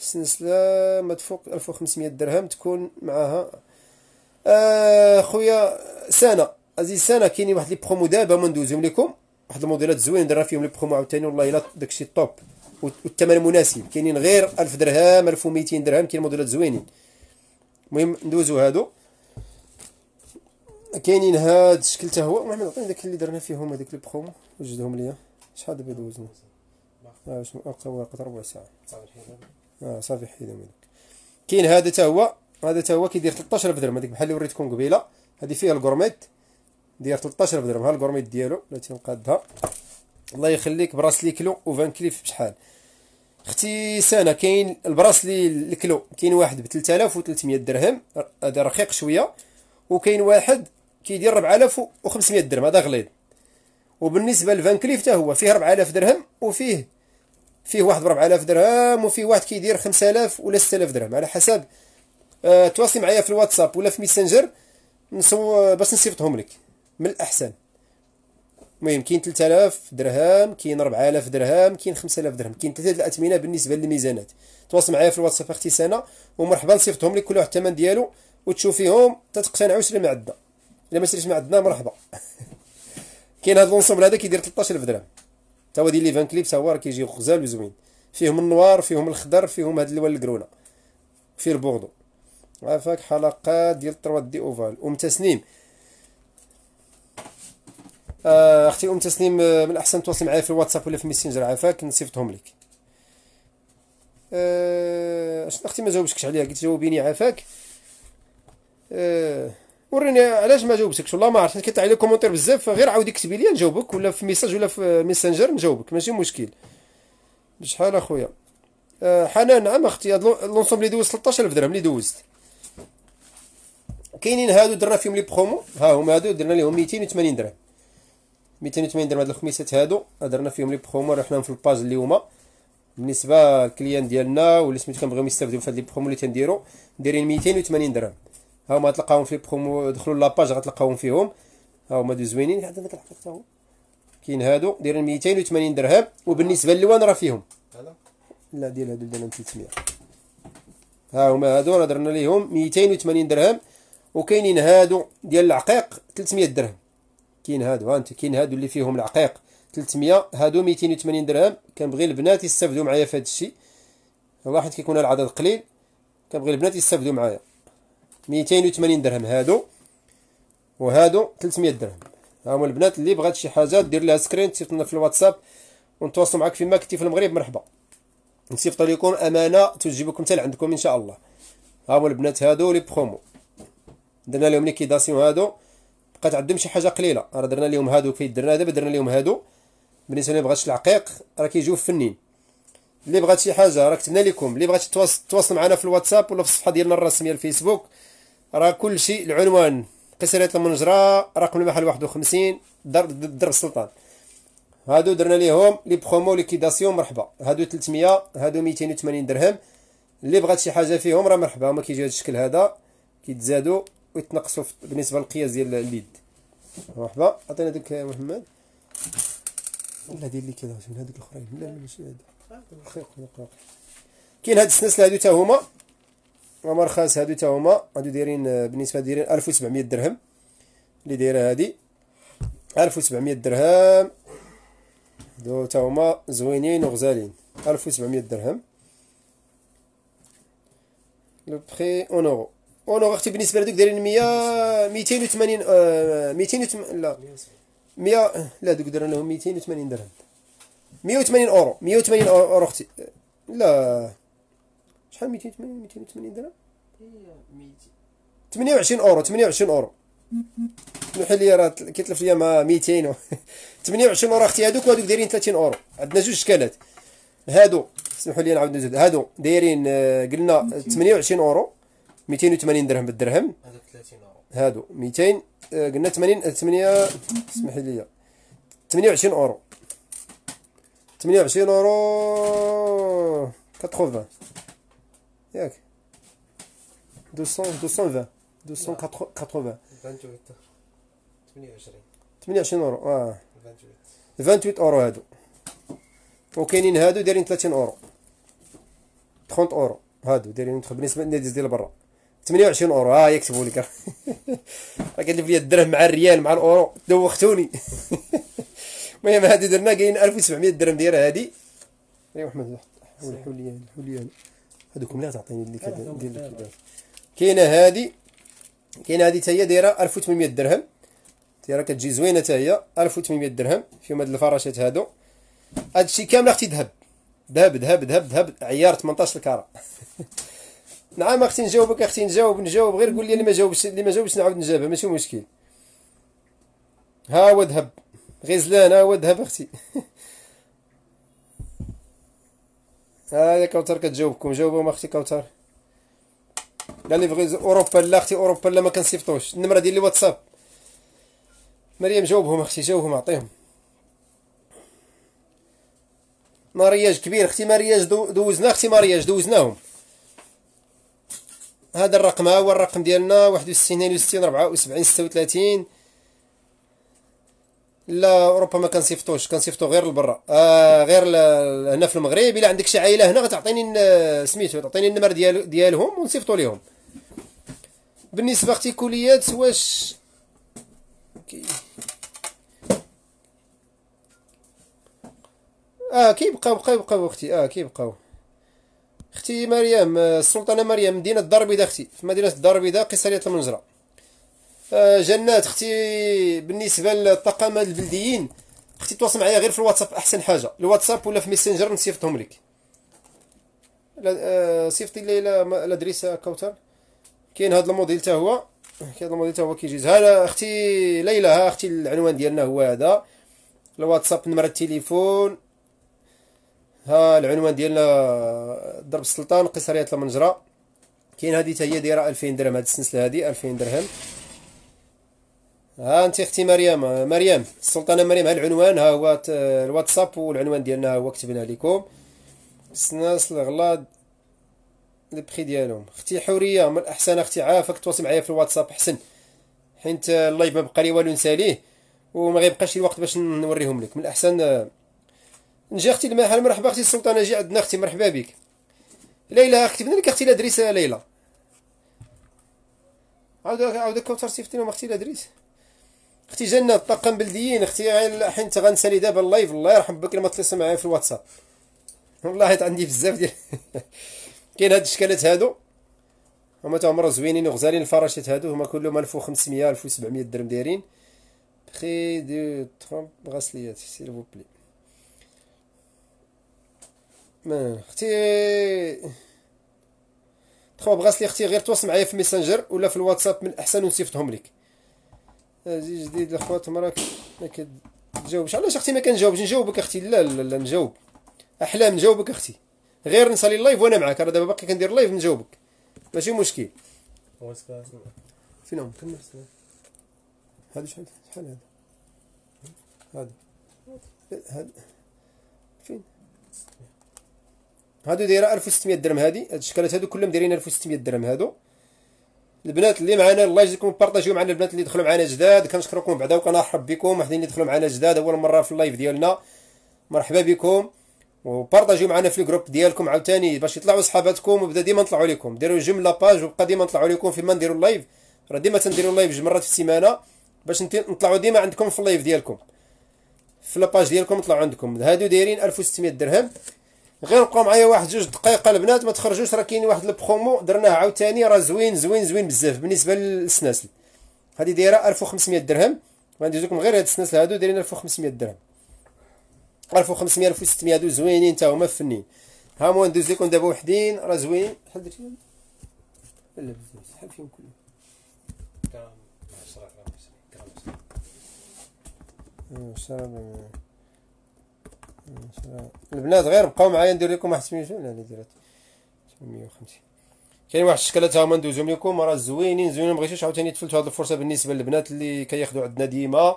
السلسله ما تفوق 1500 درهم تكون معاها آه خويا سنه عزيز سنه كاينين واحد لي برومو دابا ما ندوزهم لكم واحد الموديلات زوين درنا فيهم لي برومو عاوتاني والله الا داكشي طوب والثمن مناسب كاينين غير 1000 درهم 1200 درهم كاين موديلات زوينين المهم ندوزو هادو كاينين هاد الشكل حتى هو المهم عطيني داك اللي درنا فيهم هذيك بخوم وجدهم ليا شحال دابا دوزنا اه شنو قواقط ربع ساعه اه صافي حيدهم منك كاين هذا حتى هو هذا حتى هو كيدير 13000 درهم هذيك بحال اللي وريتكم قبيله هذه فيها الكورميت داير 13000 درهم ها الكورميت ديالو لا تنقادها الله يخليك براسلي كلو وفان كليف بشحال اختي سنه كاين البراسلي الكلو كاين واحد ب 3300 درهم هذا رقيق شويه وكاين واحد كيدير 4500 درهم هذا غليظ وبالنسبه لفان كليف حتى هو فيه 4000 درهم وفيه فيه واحد ب 4000 درهم وفيه واحد كيدير 5000 ولا 6000 درهم على حسب أه تواصل معايا في الواتساب ولا في ميسنجر نسو باش نصيفطهم لك من الاحسن المهم كاين 3000 درهم كاين 4000 درهم كاين 5000 درهم كاين ثلاثه الاثمنه بالنسبه للميزانات تواصل معايا في الواتساب اختي سنه ومرحبا نصيفطهم لك كل واحد الثمن ديالو وتشوفيهم تتقتنعوا شنو معده الا ما شريتش من عندنا مرحبا كاين هذا لونسومبل هذا كيدير 13000 درهم تا هو ديال لي فان كليب تا كيجيو غزال وزوين فيهم النوار فيهم الخضر فيهم هاد اللون الكرونه فيه البوردو عافاك حلقات ديال 3 دي اوفال ام تسنيم آه، اختي ام تسنيم آه، من احسن تواصل معايا في الواتساب ولا في الميسنجر عافاك نصيفطهم لك آه، اشنو اختي ما جاوبتكش عليها قلت جاوبيني عافاك أه وريني علاش ما جاوبتكش والله ما عرفت كنت لي كومونتير بزاف غير عاود اكتب لي نجاوبك ولا في ميساج ولا في ميسنجر نجاوبك ماشي مشكل بشحال اخويا أه حنان نعم اختي هاد لونسومبل اللي دوز 13000 درهم اللي دوزت كاينين هادو درنا فيهم لي برومو ها هما هادو درنا ليهم 280 درهم 280 درهم هاد الخميسات هادو درنا فيهم لي برومو راه حنا في الباج اللي هما بالنسبه للكليان ديالنا واللي سميتو كنبغيو يستافدوا في هاد لي برومو اللي تنديرو دايرين 280 درهم ها هما تلقاهم في برومو دخلوا لاباج غتلقاهم فيهم ها هما دو زوينين حتى داك الحقيقه حتى هو كاين هادو دايرين 280 درهم وبالنسبه للوان راه فيهم لا ديال هادو درنا 300 ها هما هادو راه درنا ليهم 280 درهم وكاينين هادو ديال العقيق 300 درهم كاين هادو ها انت كاين هادو اللي فيهم العقيق 300 هادو 280 درهم كنبغي البنات يستافدوا معايا في هذا الشيء واحد كيكون العدد قليل كنبغي البنات يستافدوا معايا 280 درهم هادو وهادو 300 درهم ها هما البنات اللي بغات شي حاجه دير لها سكرين تصيفط لنا في الواتساب ونتواصل معك فيما كنتي في المغرب مرحبا نصيفط لكم امانه تجيبكم حتى عندكم ان شاء الله ها هما البنات هادو لي برومو درنا لهم ليكيداسيون هادو بقات عندهم شي حاجه قليله راه درنا لهم هادو كي درنا دابا درنا لهم هادو بالنسبه اللي بغاتش العقيق راه كيجيو فنين اللي بغات شي حاجه راه كتبنا لكم اللي بغات تواصل معنا في الواتساب ولا في الصفحه ديالنا الرسميه الفيسبوك راه كل شيء العنوان قصرة المنجرة رقم المحل 51 در در السلطان هادو درنا ليهم لي برومو ليكيداسيون مرحبا هادو 300 هادو 280 درهم اللي بغات شي حاجه فيهم راه مرحبا هما كيجيو هاد الشكل هذا كيتزادوا ويتنقصوا بالنسبه للقياس ديال اليد مرحبا عطينا ديك محمد لا دير لي كذا هذيك الاخرين لا ماشي هذا كاين هاد السنسله هادو حتى هما ومرخص هادو تا هما هادو دايرين آه، بالنسبه دايرين 1700 درهم اللي دايره هادي 1700 درهم دو تا هما زوينين وغزالين 1700 درهم لو بري اون اورو اون اورو اختي بالنسبه لهذوك دايرين 100 280 280 لا 100 لا دوك درنا لهم 280 درهم 180 اورو 180 اورو اختي لا شحال 280 280 درهم 28 اورو 28 اورو نحل لي راه كيتلف ليا مع 200 28 اورو اختي هادوك وهادوك دايرين 30 اورو عندنا جوج شكالات هادو سمحوا لي نعاود نزيد هادو دايرين آه، قلنا 28 اورو 280 درهم بالدرهم هادو 30 اورو هادو 200 آه، قلنا 80 8 اسمح لي 28 اورو 28 اورو 80 ياك 200 220 280 28 28 اورو اه 28 اورو هادو وكاينين هادو دايرين 30 اورو 30 اورو هادو دايرين بالنسبه للناديز ديال برا 28 اورو ها آه يكتبوا لك راه قال لي الدرهم مع الريال مع الاورو دوختوني المهم هادي درنا كاين 1700 درهم دايره هادي ايوا احمد حول لي حول لي هذوكم لا تعطيني اللي كدير لك كاينه هذه كاينه هذه حتى هي دايره 1800 درهم حتى راه كتجي زوينه حتى هي 1800 درهم فيهم هاد الفراشات هادو هادشي كامل اختي ذهب ذهب ذهب ذهب ذهب عيار 18 الكاره نعم اختي نجاوبك اختي نجاوب نجاوب غير قول لي اللي ما جاوبش اللي ما جاوبش نعاود نجاوبها ماشي مشكل ها هو ذهب غزلان ها هو ذهب اختي ها هي كوثر كتجاوبكم ما اختي كوثر لا ليفغيزون اوروبا لا اختي اوروبا لا ما كنصيفطوش النمره ديال الواتساب مريم جاوبهم اختي جاوبهم عطيهم مارياج كبير اختي مارياج دوزنا اختي مارياج دوزناهم هذا الرقم ها هو الرقم ديالنا 61 62 74 36 لا ربما كنصيفطوش كنصيفطو غير لبرا آه غير هنا في المغرب الا عندك شي عائله هنا غتعطيني سميتو تعطيني النمر ديال ديالهم ونصيفطو ليهم بالنسبه اختي كليات واش كي اه كيبقاو بقاو بقاو اختي اه كيبقاو اختي مريم آه، السلطانه مريم مدينه الدار البيضاء اختي في مدينه الدار البيضاء قصريه المنجره آه، جنات اختي بالنسبه للطاقم البلديين اختي تواصل معايا غير في الواتساب احسن حاجه الواتساب ولا في ميسنجر نصيفطهم لك آه، صيفطي لي الى لادريس كوثر كاين هذا الموديل حتى هو كاين هذا الموديل حتى هو كيجي ها اختي ليلى ها اختي العنوان ديالنا هو هذا الواتساب نمره التليفون ها العنوان ديالنا درب السلطان قصريه المنجره كاين هذه حتى هي دايره 2000 درهم هذه السلسله هذه 2000 درهم ها انت اختي مريم مريم السلطانه مريم ها العنوان ها هو الواتساب والعنوان ديالنا ها هو كتبنا لكم سناس الغلاد البخي ديالهم اختي حوريه من الاحسن اختي عافاك تواصل معايا في الواتساب احسن حيت اللايف ما بقى لي والو نساليه وما غيبقاش لي الوقت باش نوريهم لك من الاحسن نجي اختي المحل مرحبا اختي السلطانه جي عندنا اختي مرحبا بك ليلى كتبنا لك اختي لادريس ليلى عاود عاود كوتر سيفتي لهم اختي لادريس اختي جنة الطاقم بلديين اختي حين غنسالي دابا اللايف الله يرحم بك لما تلسى معايا في الواتساب والله حيت عندي بزاف ديال كاين هاد الشكالات هادو هما عمر زوينين وغزالين الفراشات هادو هما كلهم 1500 1700 درهم دايرين بخي دو ترامب غسليات سيل فو بلي ما اختي تخوا بغاسلي اختي غير تواصل معايا في ميسنجر ولا في الواتساب من الاحسن ونسيفتهم لك اجي جديد الاخوات مراك ما كتجاوبش علاش اختي ما كنجاوبش نجاوبك اختي لا لا لا نجاوب احلام نجاوبك اختي غير نصلي اللايف وانا معاك راه دابا باقي كندير اللايف نجاوبك ماشي مشكل فين هم كمل هذا شحال شحال هذا هذا هذا فين هادو دايره 1600 درهم هادي هاد الشكلات هادو كلهم دايرين 1600 درهم هادو البنات اللي معنا الله يجزيكم بارطاجيو معنا البنات اللي دخلوا معنا جداد كنشكركم بعدا وكنرحب بكم واحدين اللي دخلوا معنا جداد اول مره في اللايف ديالنا مرحبا بكم وبارطاجيو معنا في الجروب ديالكم عاوتاني باش يطلعوا صحاباتكم وبدا ديما نطلعوا لكم ديروا جيم لاباج وبقى ديما نطلعوا لكم فيما نديروا اللايف راه ديما تنديروا اللايف جوج مرات في السيمانه باش نطلعوا ديما عندكم في اللايف ديالكم في لاباج ديالكم نطلعوا عندكم هادو دايرين 1600 درهم غير بقاو معايا واحد جوج دقائق البنات ما تخرجوش راه كاين واحد البرومو درناه عاوتاني راه زوين زوين زوين بزاف بالنسبه للسناسل هذه دايره 1500 درهم غندوزوكم غير هاد السناسل هادو دايرين 1500 درهم 1500 1600 هادو زوينين حتى هما فنين ها هو ندوز لكم دابا وحدين راه زوين شحال درتي لا بزاف شحال فيهم كلهم جرام 10 جرام 10 جرام 10 البنات غير بقاو معايا ندير لكم واحد سميتو لا اللي ديرت 850 كاين واحد الشكلات ها هما ندوزهم لكم راه زوينين زوينين مبغيتوش عاوتاني تفلتوا هذه الفرصه بالنسبه للبنات اللي كياخذوا عندنا ديما ها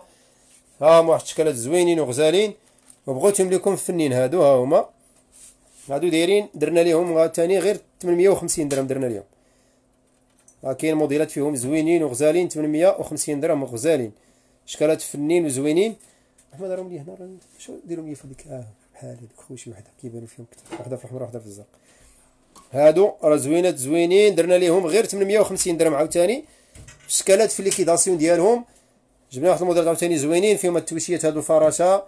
هما واحد الشكلات زوينين وغزالين وبغيتهم لكم فنين هادو ها هما هادو دايرين درنا ليهم عاوتاني غير 850 درهم درنا ليهم ها كاين موديلات فيهم زوينين وغزالين 850 درهم وغزالين شكلات فنين وزوينين هما داروا لي هنا شو ديرهم لي في هذيك بحال هذيك خوشي وحده كيبانوا فيهم كثر وحده في الحمراء وحده في الزرق هادو راه زوينات زوينين درنا ليهم غير 850 درهم عاوتاني شكالات في ليكيداسيون ديالهم جبنا واحد الموديل عاوتاني زوينين فيهم التويشيات هادو الفراشه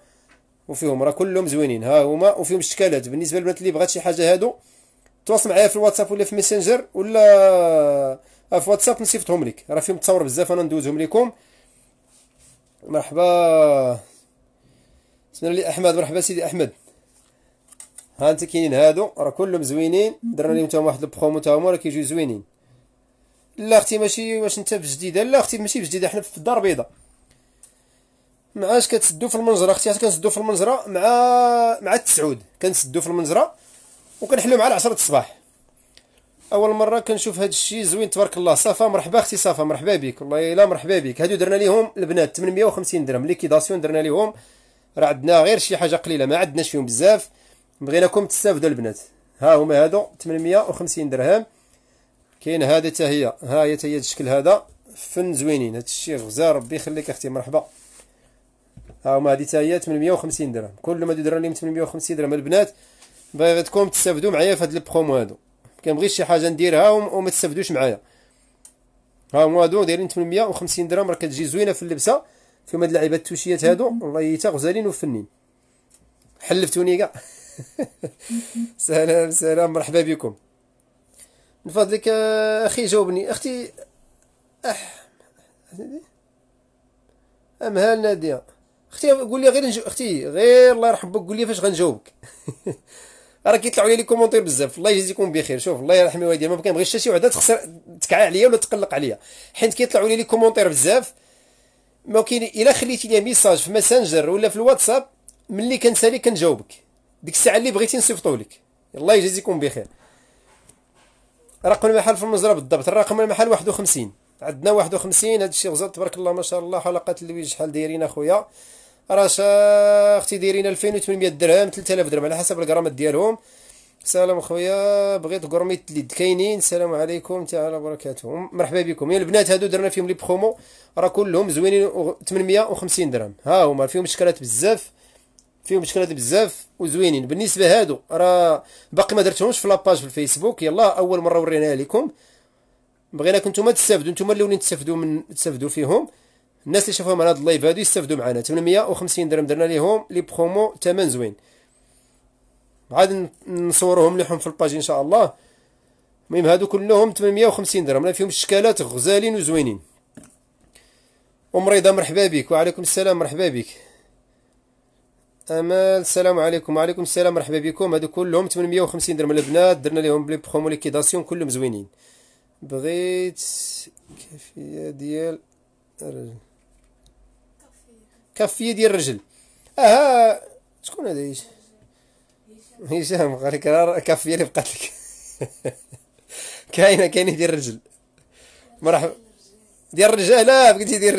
وفيهم راه كلهم زوينين ها هما وفيهم الشكالات بالنسبه للبنات اللي بغات شي حاجه هادو تواصل معايا في الواتساب ولا في ميسنجر ولا آه، في واتساب نصيفطهم لك راه فيهم تصاور بزاف انا ندوزهم لكم مرحبا سنة لي أحمد مرحبا سيدي أحمد ها انت كاينين هادو راه كلهم زوينين درنا لهم تاهم واحد البرومو تاهم راه كيجيو زوينين لا اختي ماشي واش انت في جديده لا اختي ماشي في جديده حنا في الدار البيضاء معاش كتسدو في المنجره اختي كنسدو في المنجره مع مع التسعود كنسدو في المنجره وكنحلو مع العشرة الصباح اول مره كنشوف هذا الشيء زوين تبارك الله صفا مرحبا اختي صفا مرحبا بك والله الا مرحبا بك هادو درنا ليهم البنات 850 درهم ليكيداسيون درنا ليهم راه عندنا غير شي حاجه قليله ما عندناش فيهم بزاف بغيناكم تستافدوا البنات ها هما هادو 850 درهم كاين هذا حتى هي ها هي حتى هي الشكل هذا فن زوينين هذا الشيء غزال ربي يخليك اختي مرحبا ها هما هذه حتى هي 850 درهم كل ما درهم لي 850 درهم البنات بغيتكم تستافدوا معايا في هاد البرومو هادو كنبغيش شي حاجه نديرها وما تستافدوش معايا ها هما هادو دايرين 850 درهم راه كتجي زوينه في اللبسه فيما هاد اللعيبه التوشيات هادو والله حتى غزالين وفنين حلفتوني كاع سلام سلام مرحبا بكم من فضلك اخي جاوبني اختي اح هال ناديه اختي قول لي غير نجو... اختي غير الله يرحم بك قول لي فاش غنجاوبك راه كيطلعوا لي لي كومونتير بزاف الله يجزيكم بخير شوف الله يرحم والديا ما كنبغيش حتى شي وحده تخسر تكعى عليا ولا تقلق عليا حيت كيطلعوا لي لي كومونتير بزاف ما كاين الا خليتي لي ميساج في ماسنجر ولا في الواتساب ملي كنسالي كنجاوبك ديك الساعه اللي بغيتي نصيفطو لك الله يجازيكم بخير رقم المحل في المزرعه بالضبط الرقم المحل 51 عندنا 51 هذا الشيء غزال تبارك الله ما شاء الله حلقات اللي شحال دايرين اخويا راه اختي دايرين 2800 درهم 3000 درهم على حسب الغرامات ديالهم سلام خويا بغيت قرميت اللي كاينين السلام عليكم تعالى وبركاته مرحبا بكم يا البنات هادو درنا فيهم لي برومو راه كلهم زوينين 850 درهم ها هما فيهم شكلات بزاف فيهم شكلات بزاف وزوينين بالنسبه هادو راه باقي ما درتهمش في لاباج في الفيسبوك يلا اول مره وريناها لكم بغيناك نتوما تستافدوا نتوما اللي ولين تستافدوا من تستافدوا فيهم الناس اللي شافوهم على هاد اللايف هادو يستافدوا معنا 850 درهم درنا ليهم لي برومو ثمن زوين عاد نصورهم لهم في الباج ان شاء الله المهم هادو كلهم 850 درهم لا فيهم الشكالات غزالين وزوينين ام مرحبا بك وعليكم السلام مرحبا بك امال السلام عليكم وعليكم السلام مرحبا بكم هادو كلهم 850 درهم البنات درنا لهم بلي برومو ليكيداسيون كلهم زوينين بغيت كافيه ديال الرجل كافيه ديال الرجل اها شكون هذا هشام خليك كافيه اللي بقات لك كاينه كاين ديال الرجل مرحبا ديال الرجال لا قلتي ديال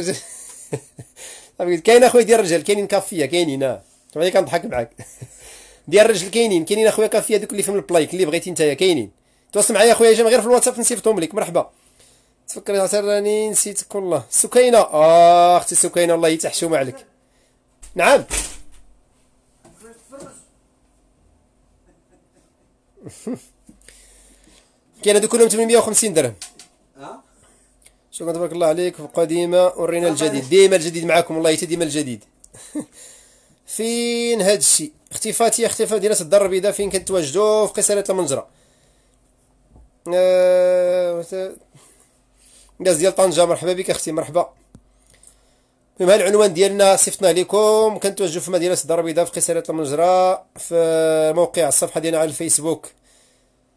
الرجال كاين اخويا ديال الرجال كاينين كافيه كاينين اه طبعا كنضحك معاك ديال الرجل كاينين كاينين اخويا كافيه دوك اللي في البلايك اللي بغيتي نتايا كاينين تواصل معايا اخويا هشام غير في الواتساب نسيفطهم لك مرحبا تفكر راني نسيتك والله سكينه آه، اختي سكينه الله يتحشم عليك نعم كاين هذوك كلهم 850 درهم شوف تبارك الله عليك في ديما ورينا الجديد ديما الجديد معاكم والله حتى ديما الجديد فين هاد الشيء اختفاء هي اختفاء ديال الدار البيضاء فين كتواجدوا في قصرية المنجرة آه... ناس ديال طنجة مرحبا بك اختي مرحبا المهم هذا العنوان ديالنا صيفطنا لكم كنتوجه في مدينه الدار البيضاء في قصيرة المجرى في موقع الصفحه ديالنا على الفيسبوك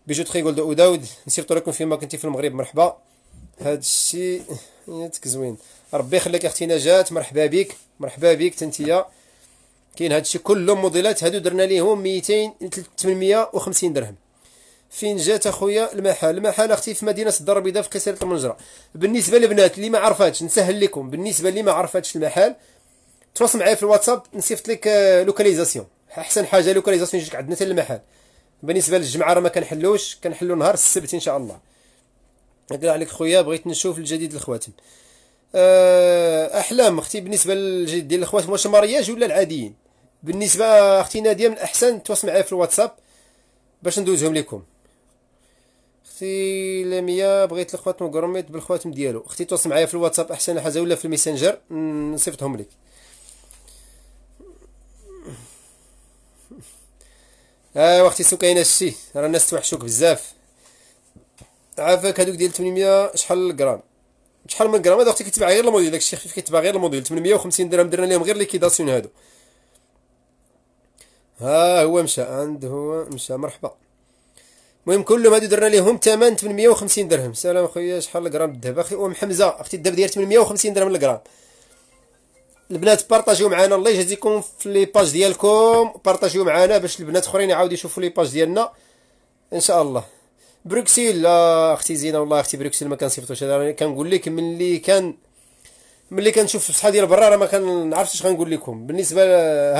بيجو جولد او داود نصيفطوا لكم فيما كنتي في المغرب مرحبا هذا الشيء ياك زوين ربي يخليك اختي نجات مرحبا بك مرحبا بك تنتيا كاين هذا الشيء كله موديلات هادو درنا ليهم 200 350 درهم فين جات اخويا المحل المحل اختي في مدينه الدار البيضاء في قصيره المنجره بالنسبه للبنات اللي ما عرفاتش نسهل لكم بالنسبه اللي ما عرفاتش المحل تواصل معايا في الواتساب نصيفط لك آه، لوكاليزاسيون احسن حاجه لوكاليزاسيون يجيك عندنا حتى المحل بالنسبه للجمعه راه ما كنحلوش كنحلو نهار السبت ان شاء الله نقول عليك خويا بغيت نشوف الجديد الخواتم آه، احلام اختي بالنسبه للجديد ديال الخواتم واش مارياج ولا العاديين بالنسبه اختي ناديه من الاحسن تواصل معايا في الواتساب باش ندوزهم لكم اختي لميا بغيت الخوات مقرميط بالخواتم ديالو اختي توصل معايا في الواتساب احسن حاجه ولا في الميسنجر نصيفطهم لك ايوا اختي سكينه الشي راه الناس توحشوك بزاف عافاك هذوك ديال 800 شحال الجرام شحال من جرام هذا اختي كيتباع غير الموديل داك الشيخ كيتباع غير الموديل 850 درهم درنا لهم غير ليكيداسيون هادو ها هو مشى عند هو مشى مرحبا المهم كل ما درنا ليهم ثمن 850 درهم سلام خويا شحال غرام الذهب اخي ام حمزه اختي الذهب ديال 850 درهم الغرام البنات بارطاجيو معنا الله يجازيكم في لي باج ديالكم بارطاجيو معنا باش البنات اخرين يعاودوا يشوفوا لي باج ديالنا ان شاء الله بروكسيل آه، اختي زينه والله اختي بروكسيل ما كنصيفطوش هذا كنقول لك ملي كان ملي كنشوف الصحه ديال برا راه ما كنعرفش اش غنقول لكم بالنسبه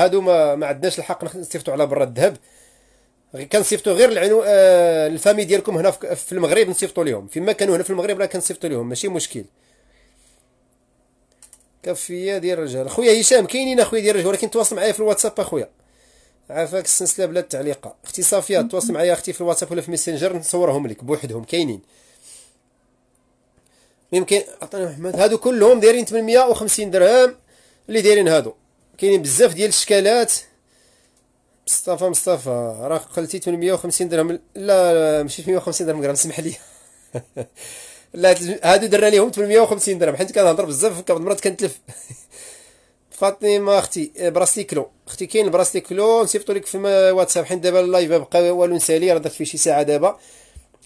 هادو ما, ما عندناش الحق نصيفطوا على برا الذهب كنصيفطوا غير العنو... آه الفامي ديالكم هنا في المغرب نصيفطوا لهم فيما كانوا هنا في المغرب راه كنصيفطوا لهم ماشي مشكل كافيه ديال الرجال خويا هشام كاينين اخويا ديال الرجال ولكن تواصل معايا في الواتساب اخويا عافاك السلسله بلا التعليقه اختي صافيه تواصل معايا اختي في الواتساب ولا في ميسنجر نصورهم لك بوحدهم كاينين يمكن عطانا محمد هادو كلهم دايرين 850 درهم اللي دايرين هادو كاينين بزاف ديال الشكالات مصطفى مصطفى راك قلتي 850 درهم لا ماشي 850 درهم سمح لي لا هادو درنا ليهم 850 درهم حيت كنهضر بزاف بعض المرات كنتلف فاطمه اختي براسليكلو اختي كاين براسليكلو نصيفطو لك في واتساب حيت دابا اللايف بقى والو نسالي راه درت فيه شي ساعه دابا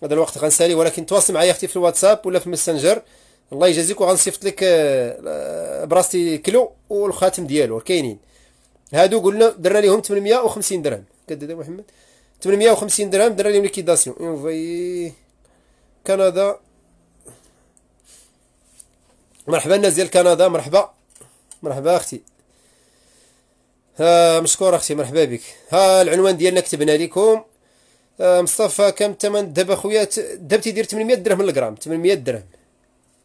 هذا الوقت غنسالي ولكن تواصل معايا اختي في الواتساب ولا في الماسنجر الله يجازيك وغنصيفط لك آه، براسليكلو والخاتم ديالو كاينين هادو قلنا درنا لهم 850 درهم كدد محمد 850 درهم درنا لهم ليكيداسيون اون في كندا مرحبا الناس ديال كندا مرحبا مرحبا اختي ها مشكور اختي مرحبا بك ها العنوان ديالنا كتبنا لكم آه، مصطفى كم الثمن دابا خويا دابا تيدير 800 درهم للغرام 800 درهم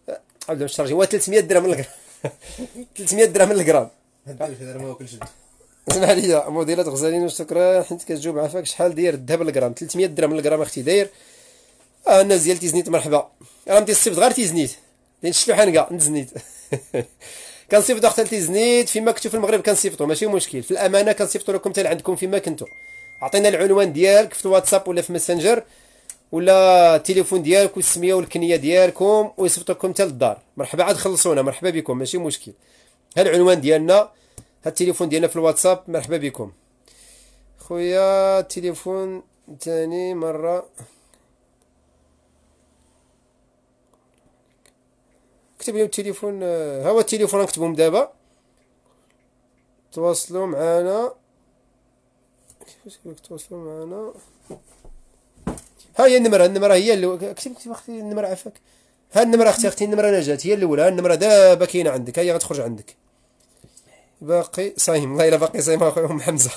آه، عبد المشرجي هو 300 درهم للغرام 300 درهم للغرام 1000 درهم هو كل اسمح لي موديلات غزالين وشكرا حيت كتجاوب عافاك شحال داير الذهب الغرام 300 درهم الغرام اختي داير اه الناس ديال تيزنيت مرحبا راه السيفت غير تيزنيت داير نكا نتزنيت كنصيفطو حتى لتيزنيت فيما كنتو في المغرب كنصيفطو ماشي مشكل في الامانه كنصيفطو لكم حتى عندكم فيما كنتو عطينا العنوان ديالك في الواتساب ولا في ماسنجر ولا التليفون ديالك والسميه والكنيه ديالكم لكم حتى للدار مرحبا عاد خلصونا مرحبا بكم ماشي مشكل ها العنوان ديالنا هاد التليفون ديالنا في الواتساب مرحبا بكم خويا التليفون تاني مرة كتب لهم التليفون ها هو التليفون نكتبهم دابا تواصلوا معنا كيفاش تواصلوا معنا ها هي النمرة النمرة هي اللي كتب كتب اختي النمرة عفاك ها النمرة اختي اختي النمرة نجات هي الاولى النمرة دابا كاينة عندك هي غتخرج عندك باقي صايم الله الا باقي صايم اخويا ام حمزه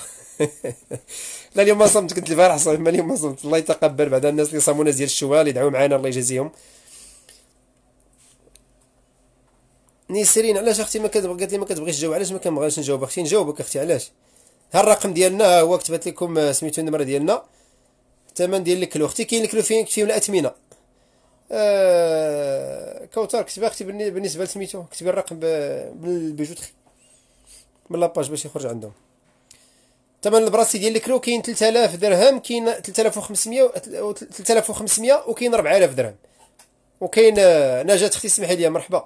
لا اليوم ما صمت كنت البارح صايم اليوم ما صمت الله يتقبل بعد الناس اللي صامونا ديال الشوال يدعوا معنا الله يجازيهم نيسرين علاش اختي ما كتبغي قالت لي ما كتبغيش تجاوب علاش ما كنبغيش نجاوب اختي نجاوبك اختي علاش ها الرقم ديالنا هو كتبت لكم آه، سميتو النمره ديالنا الثمن ديال الكلو اختي كاين الكلو فين فيه الاثمنه آه كوثر كتبها اختي بالنسبه لسميتو كتبي الرقم بالبيجوتري من لاباج باش يخرج عندهم الثمن البراسي ديال الكرو كاين 3000 درهم كاين 3500 و 3500 وكاين 4000 درهم وكاين آه، نجاة اختي سمحي لي مرحبا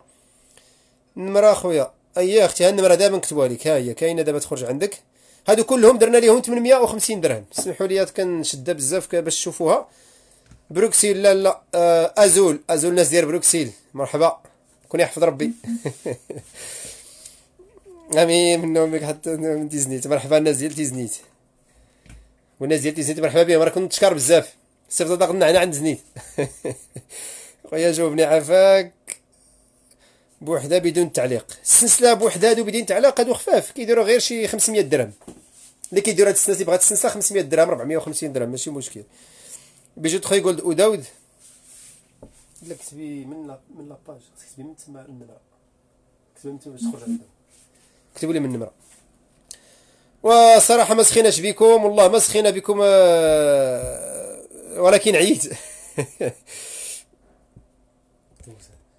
نمره خويا اي اختي ها النمره دابا نكتبوها لك ها هي كاينه دابا تخرج عندك هادو كلهم درنا ليهم 850 درهم سمحوا لي كنشدها بزاف باش تشوفوها بروكسيل لا لا آه، ازول ازول الناس ديال بروكسيل مرحبا كون يحفظ ربي امين من نومك حتى من تيزنيت مرحبا الناس ديال تيزنيت والناس ديال تيزنيت مرحبا بهم راه كنت شكار بزاف سيف داك النعناع عند زنيت خويا جاوبني عافاك بوحده بدون تعليق السنسله بوحده هادو بدون تعليق هادو خفاف كيديروا غير شي 500 درهم اللي كيديروا هاد السنسله اللي بغات السنسله 500 درهم 450 درهم ماشي مشكل بيجو تخي جولد أو لا كتبي من لا من لاباج خاصك كتبي من تما من كتبي من تما باش تخرج عندها كتبوا لي من النمره وصراحه ما سخيناش بكم والله ما سخينا بكم آه، ولكن عييت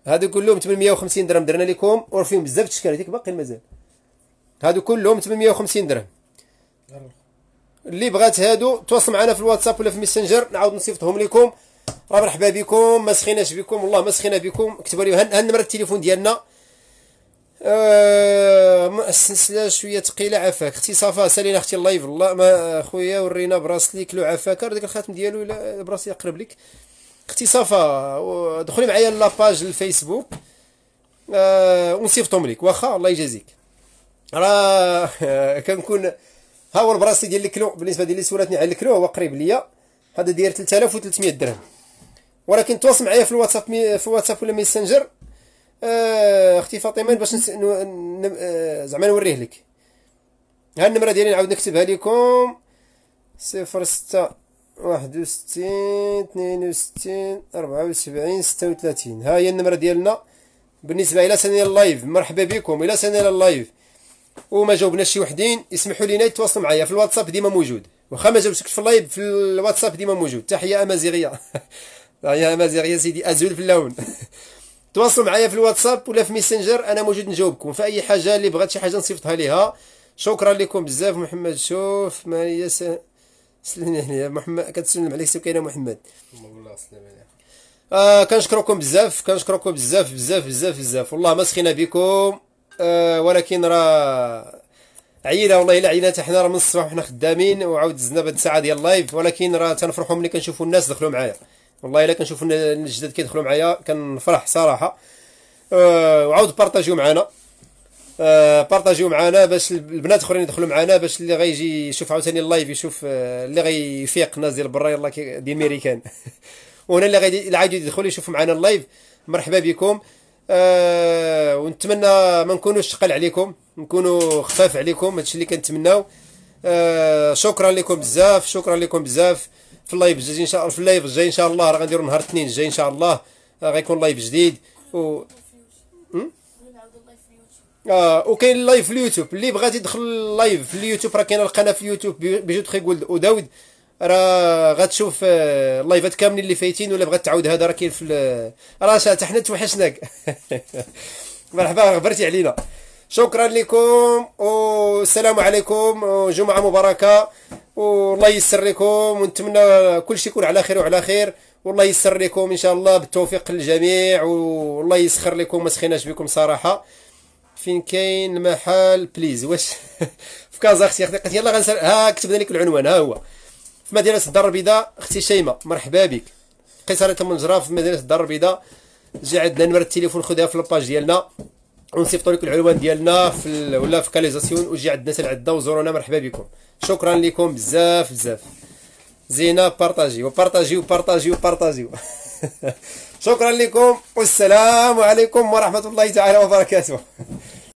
هادو كلهم 850 درهم درنا لكم وفيهم بزاف تشكيل هذيك باقي مازال هادو كلهم 850 درهم اللي بغات هادو تواصل معنا في الواتساب ولا في الميسنجر نعاود نصيفطهم لكم راه مرحبا بكم ما سخيناش بكم والله ما سخينا بكم كتبوا لي هالنمره التليفون ديالنا آه السلسله شويه ثقيله عفاك اختي صفا سالينا اختي اللايف الله ما خويا ورينا براس ليك لو عفاك داك الخاتم ديالو الى براسي يقرب لك اختي صفا دخلي معايا لاباج الفيسبوك آه ونصيفطهم لك واخا الله يجازيك راه كنكون ها هو البراسي ديال الكلو بالنسبه ديال اللي سولتني على الكلو هو قريب ليا هذا داير 3300 درهم ولكن تواصل معايا في الواتساب في الواتساب ولا ميسنجر آه، اختي فاطمه باش نس... ن... ن... آه، زعما نوريه لك ها النمره ديالي نعاود نكتبها لكم صفر ستة واحد وستين 36 وستين وسبعين ستة ها هي النمرة ديالنا بالنسبة إلى سنة اللايف مرحبا بكم إلى سنة اللايف وما جاوبناش شي وحدين اسمحوا لينا يتواصلوا معايا في الواتساب ديما موجود واخا ما جاوبتكش في اللايف في الواتساب ديما موجود تحية أمازيغية تحية أمازيغية سيدي أزول في اللون تواصلوا معايا في الواتساب ولا في ميسنجر انا موجود نجاوبكم في اي حاجه اللي بغات شي حاجه نصيفطها ليها شكرا لكم بزاف محمد شوف ما هي س... سلمني محمد كتسلم عليك سي كاينه محمد الله آه كنشكركم بزاف كنشكركم بزاف بزاف بزاف بزاف والله ما سخينا بكم آه ولكن راه عيله والله الا عيلات حنا راه من الصباح وحنا خدامين وعاود زدنا بهاد الساعه ديال اللايف ولكن راه تنفرحوا ملي كنشوفوا الناس دخلوا معايا والله الا كنشوف الجداد كيدخلوا معايا كنفرح صراحه أه وعاود بارطاجيو معنا أه بارطاجيو معنا باش البنات اخرين يدخلوا معنا باش اللي غيجي يشوف عاوتاني اللايف يشوف أه، اللي غيفيق نازل ديال برا يلاه دي ميريكان وهنا اللي غادي اللي يدخل يشوف معنا اللايف مرحبا بكم أه ونتمنى ما نكونوش ثقال عليكم نكونوا خفاف عليكم هادشي اللي كنتمناو أه شكرا لكم بزاف شكرا لكم بزاف في اللايف الجاي ان شاء الله في اللايف الجاي ان شاء الله راه غنديروا نهار الاثنين الجاي ان شاء الله آه، غيكون لايف جديد و اه وكاين اللايف في اليوتيوب اللي بغات يدخل اللايف في اليوتيوب راه كاينه القناه في اليوتيوب بيجو تخي جولد وداود راه غتشوف اللايفات آه، كاملين اللي فايتين ولا بغات تعاود هذا راه كاين في راه حتى حنا توحشناك مرحبا غبرتي علينا شكرا لكم والسلام عليكم جمعة مباركة والله يسر لكم ونتمنى كل شيء يكون على خير وعلى خير والله يسر لكم ان شاء الله بالتوفيق للجميع والله يسخر لكم ما سخيناش بكم صراحه فين كاين المحل بليز واش في كازا اختي اختي قلت يلا غنسال ها كتبنا لك العنوان ها هو في مدينه الدار البيضاء اختي شيماء مرحبا بك قصرة المنجرة في مدينه الدار البيضاء جي عندنا نمر التليفون خذها في الباج ديالنا ونصيفطوا لكم العلوان ديالنا في ولا في كاليزاسيون وجي عندنا حتى لعندنا وزورونا مرحبا بكم شكرا لكم بزاف بزاف زينه بارطاجيو بارطاجيو بارطاجيو بارطاجيو شكرا لكم والسلام عليكم ورحمه الله تعالى وبركاته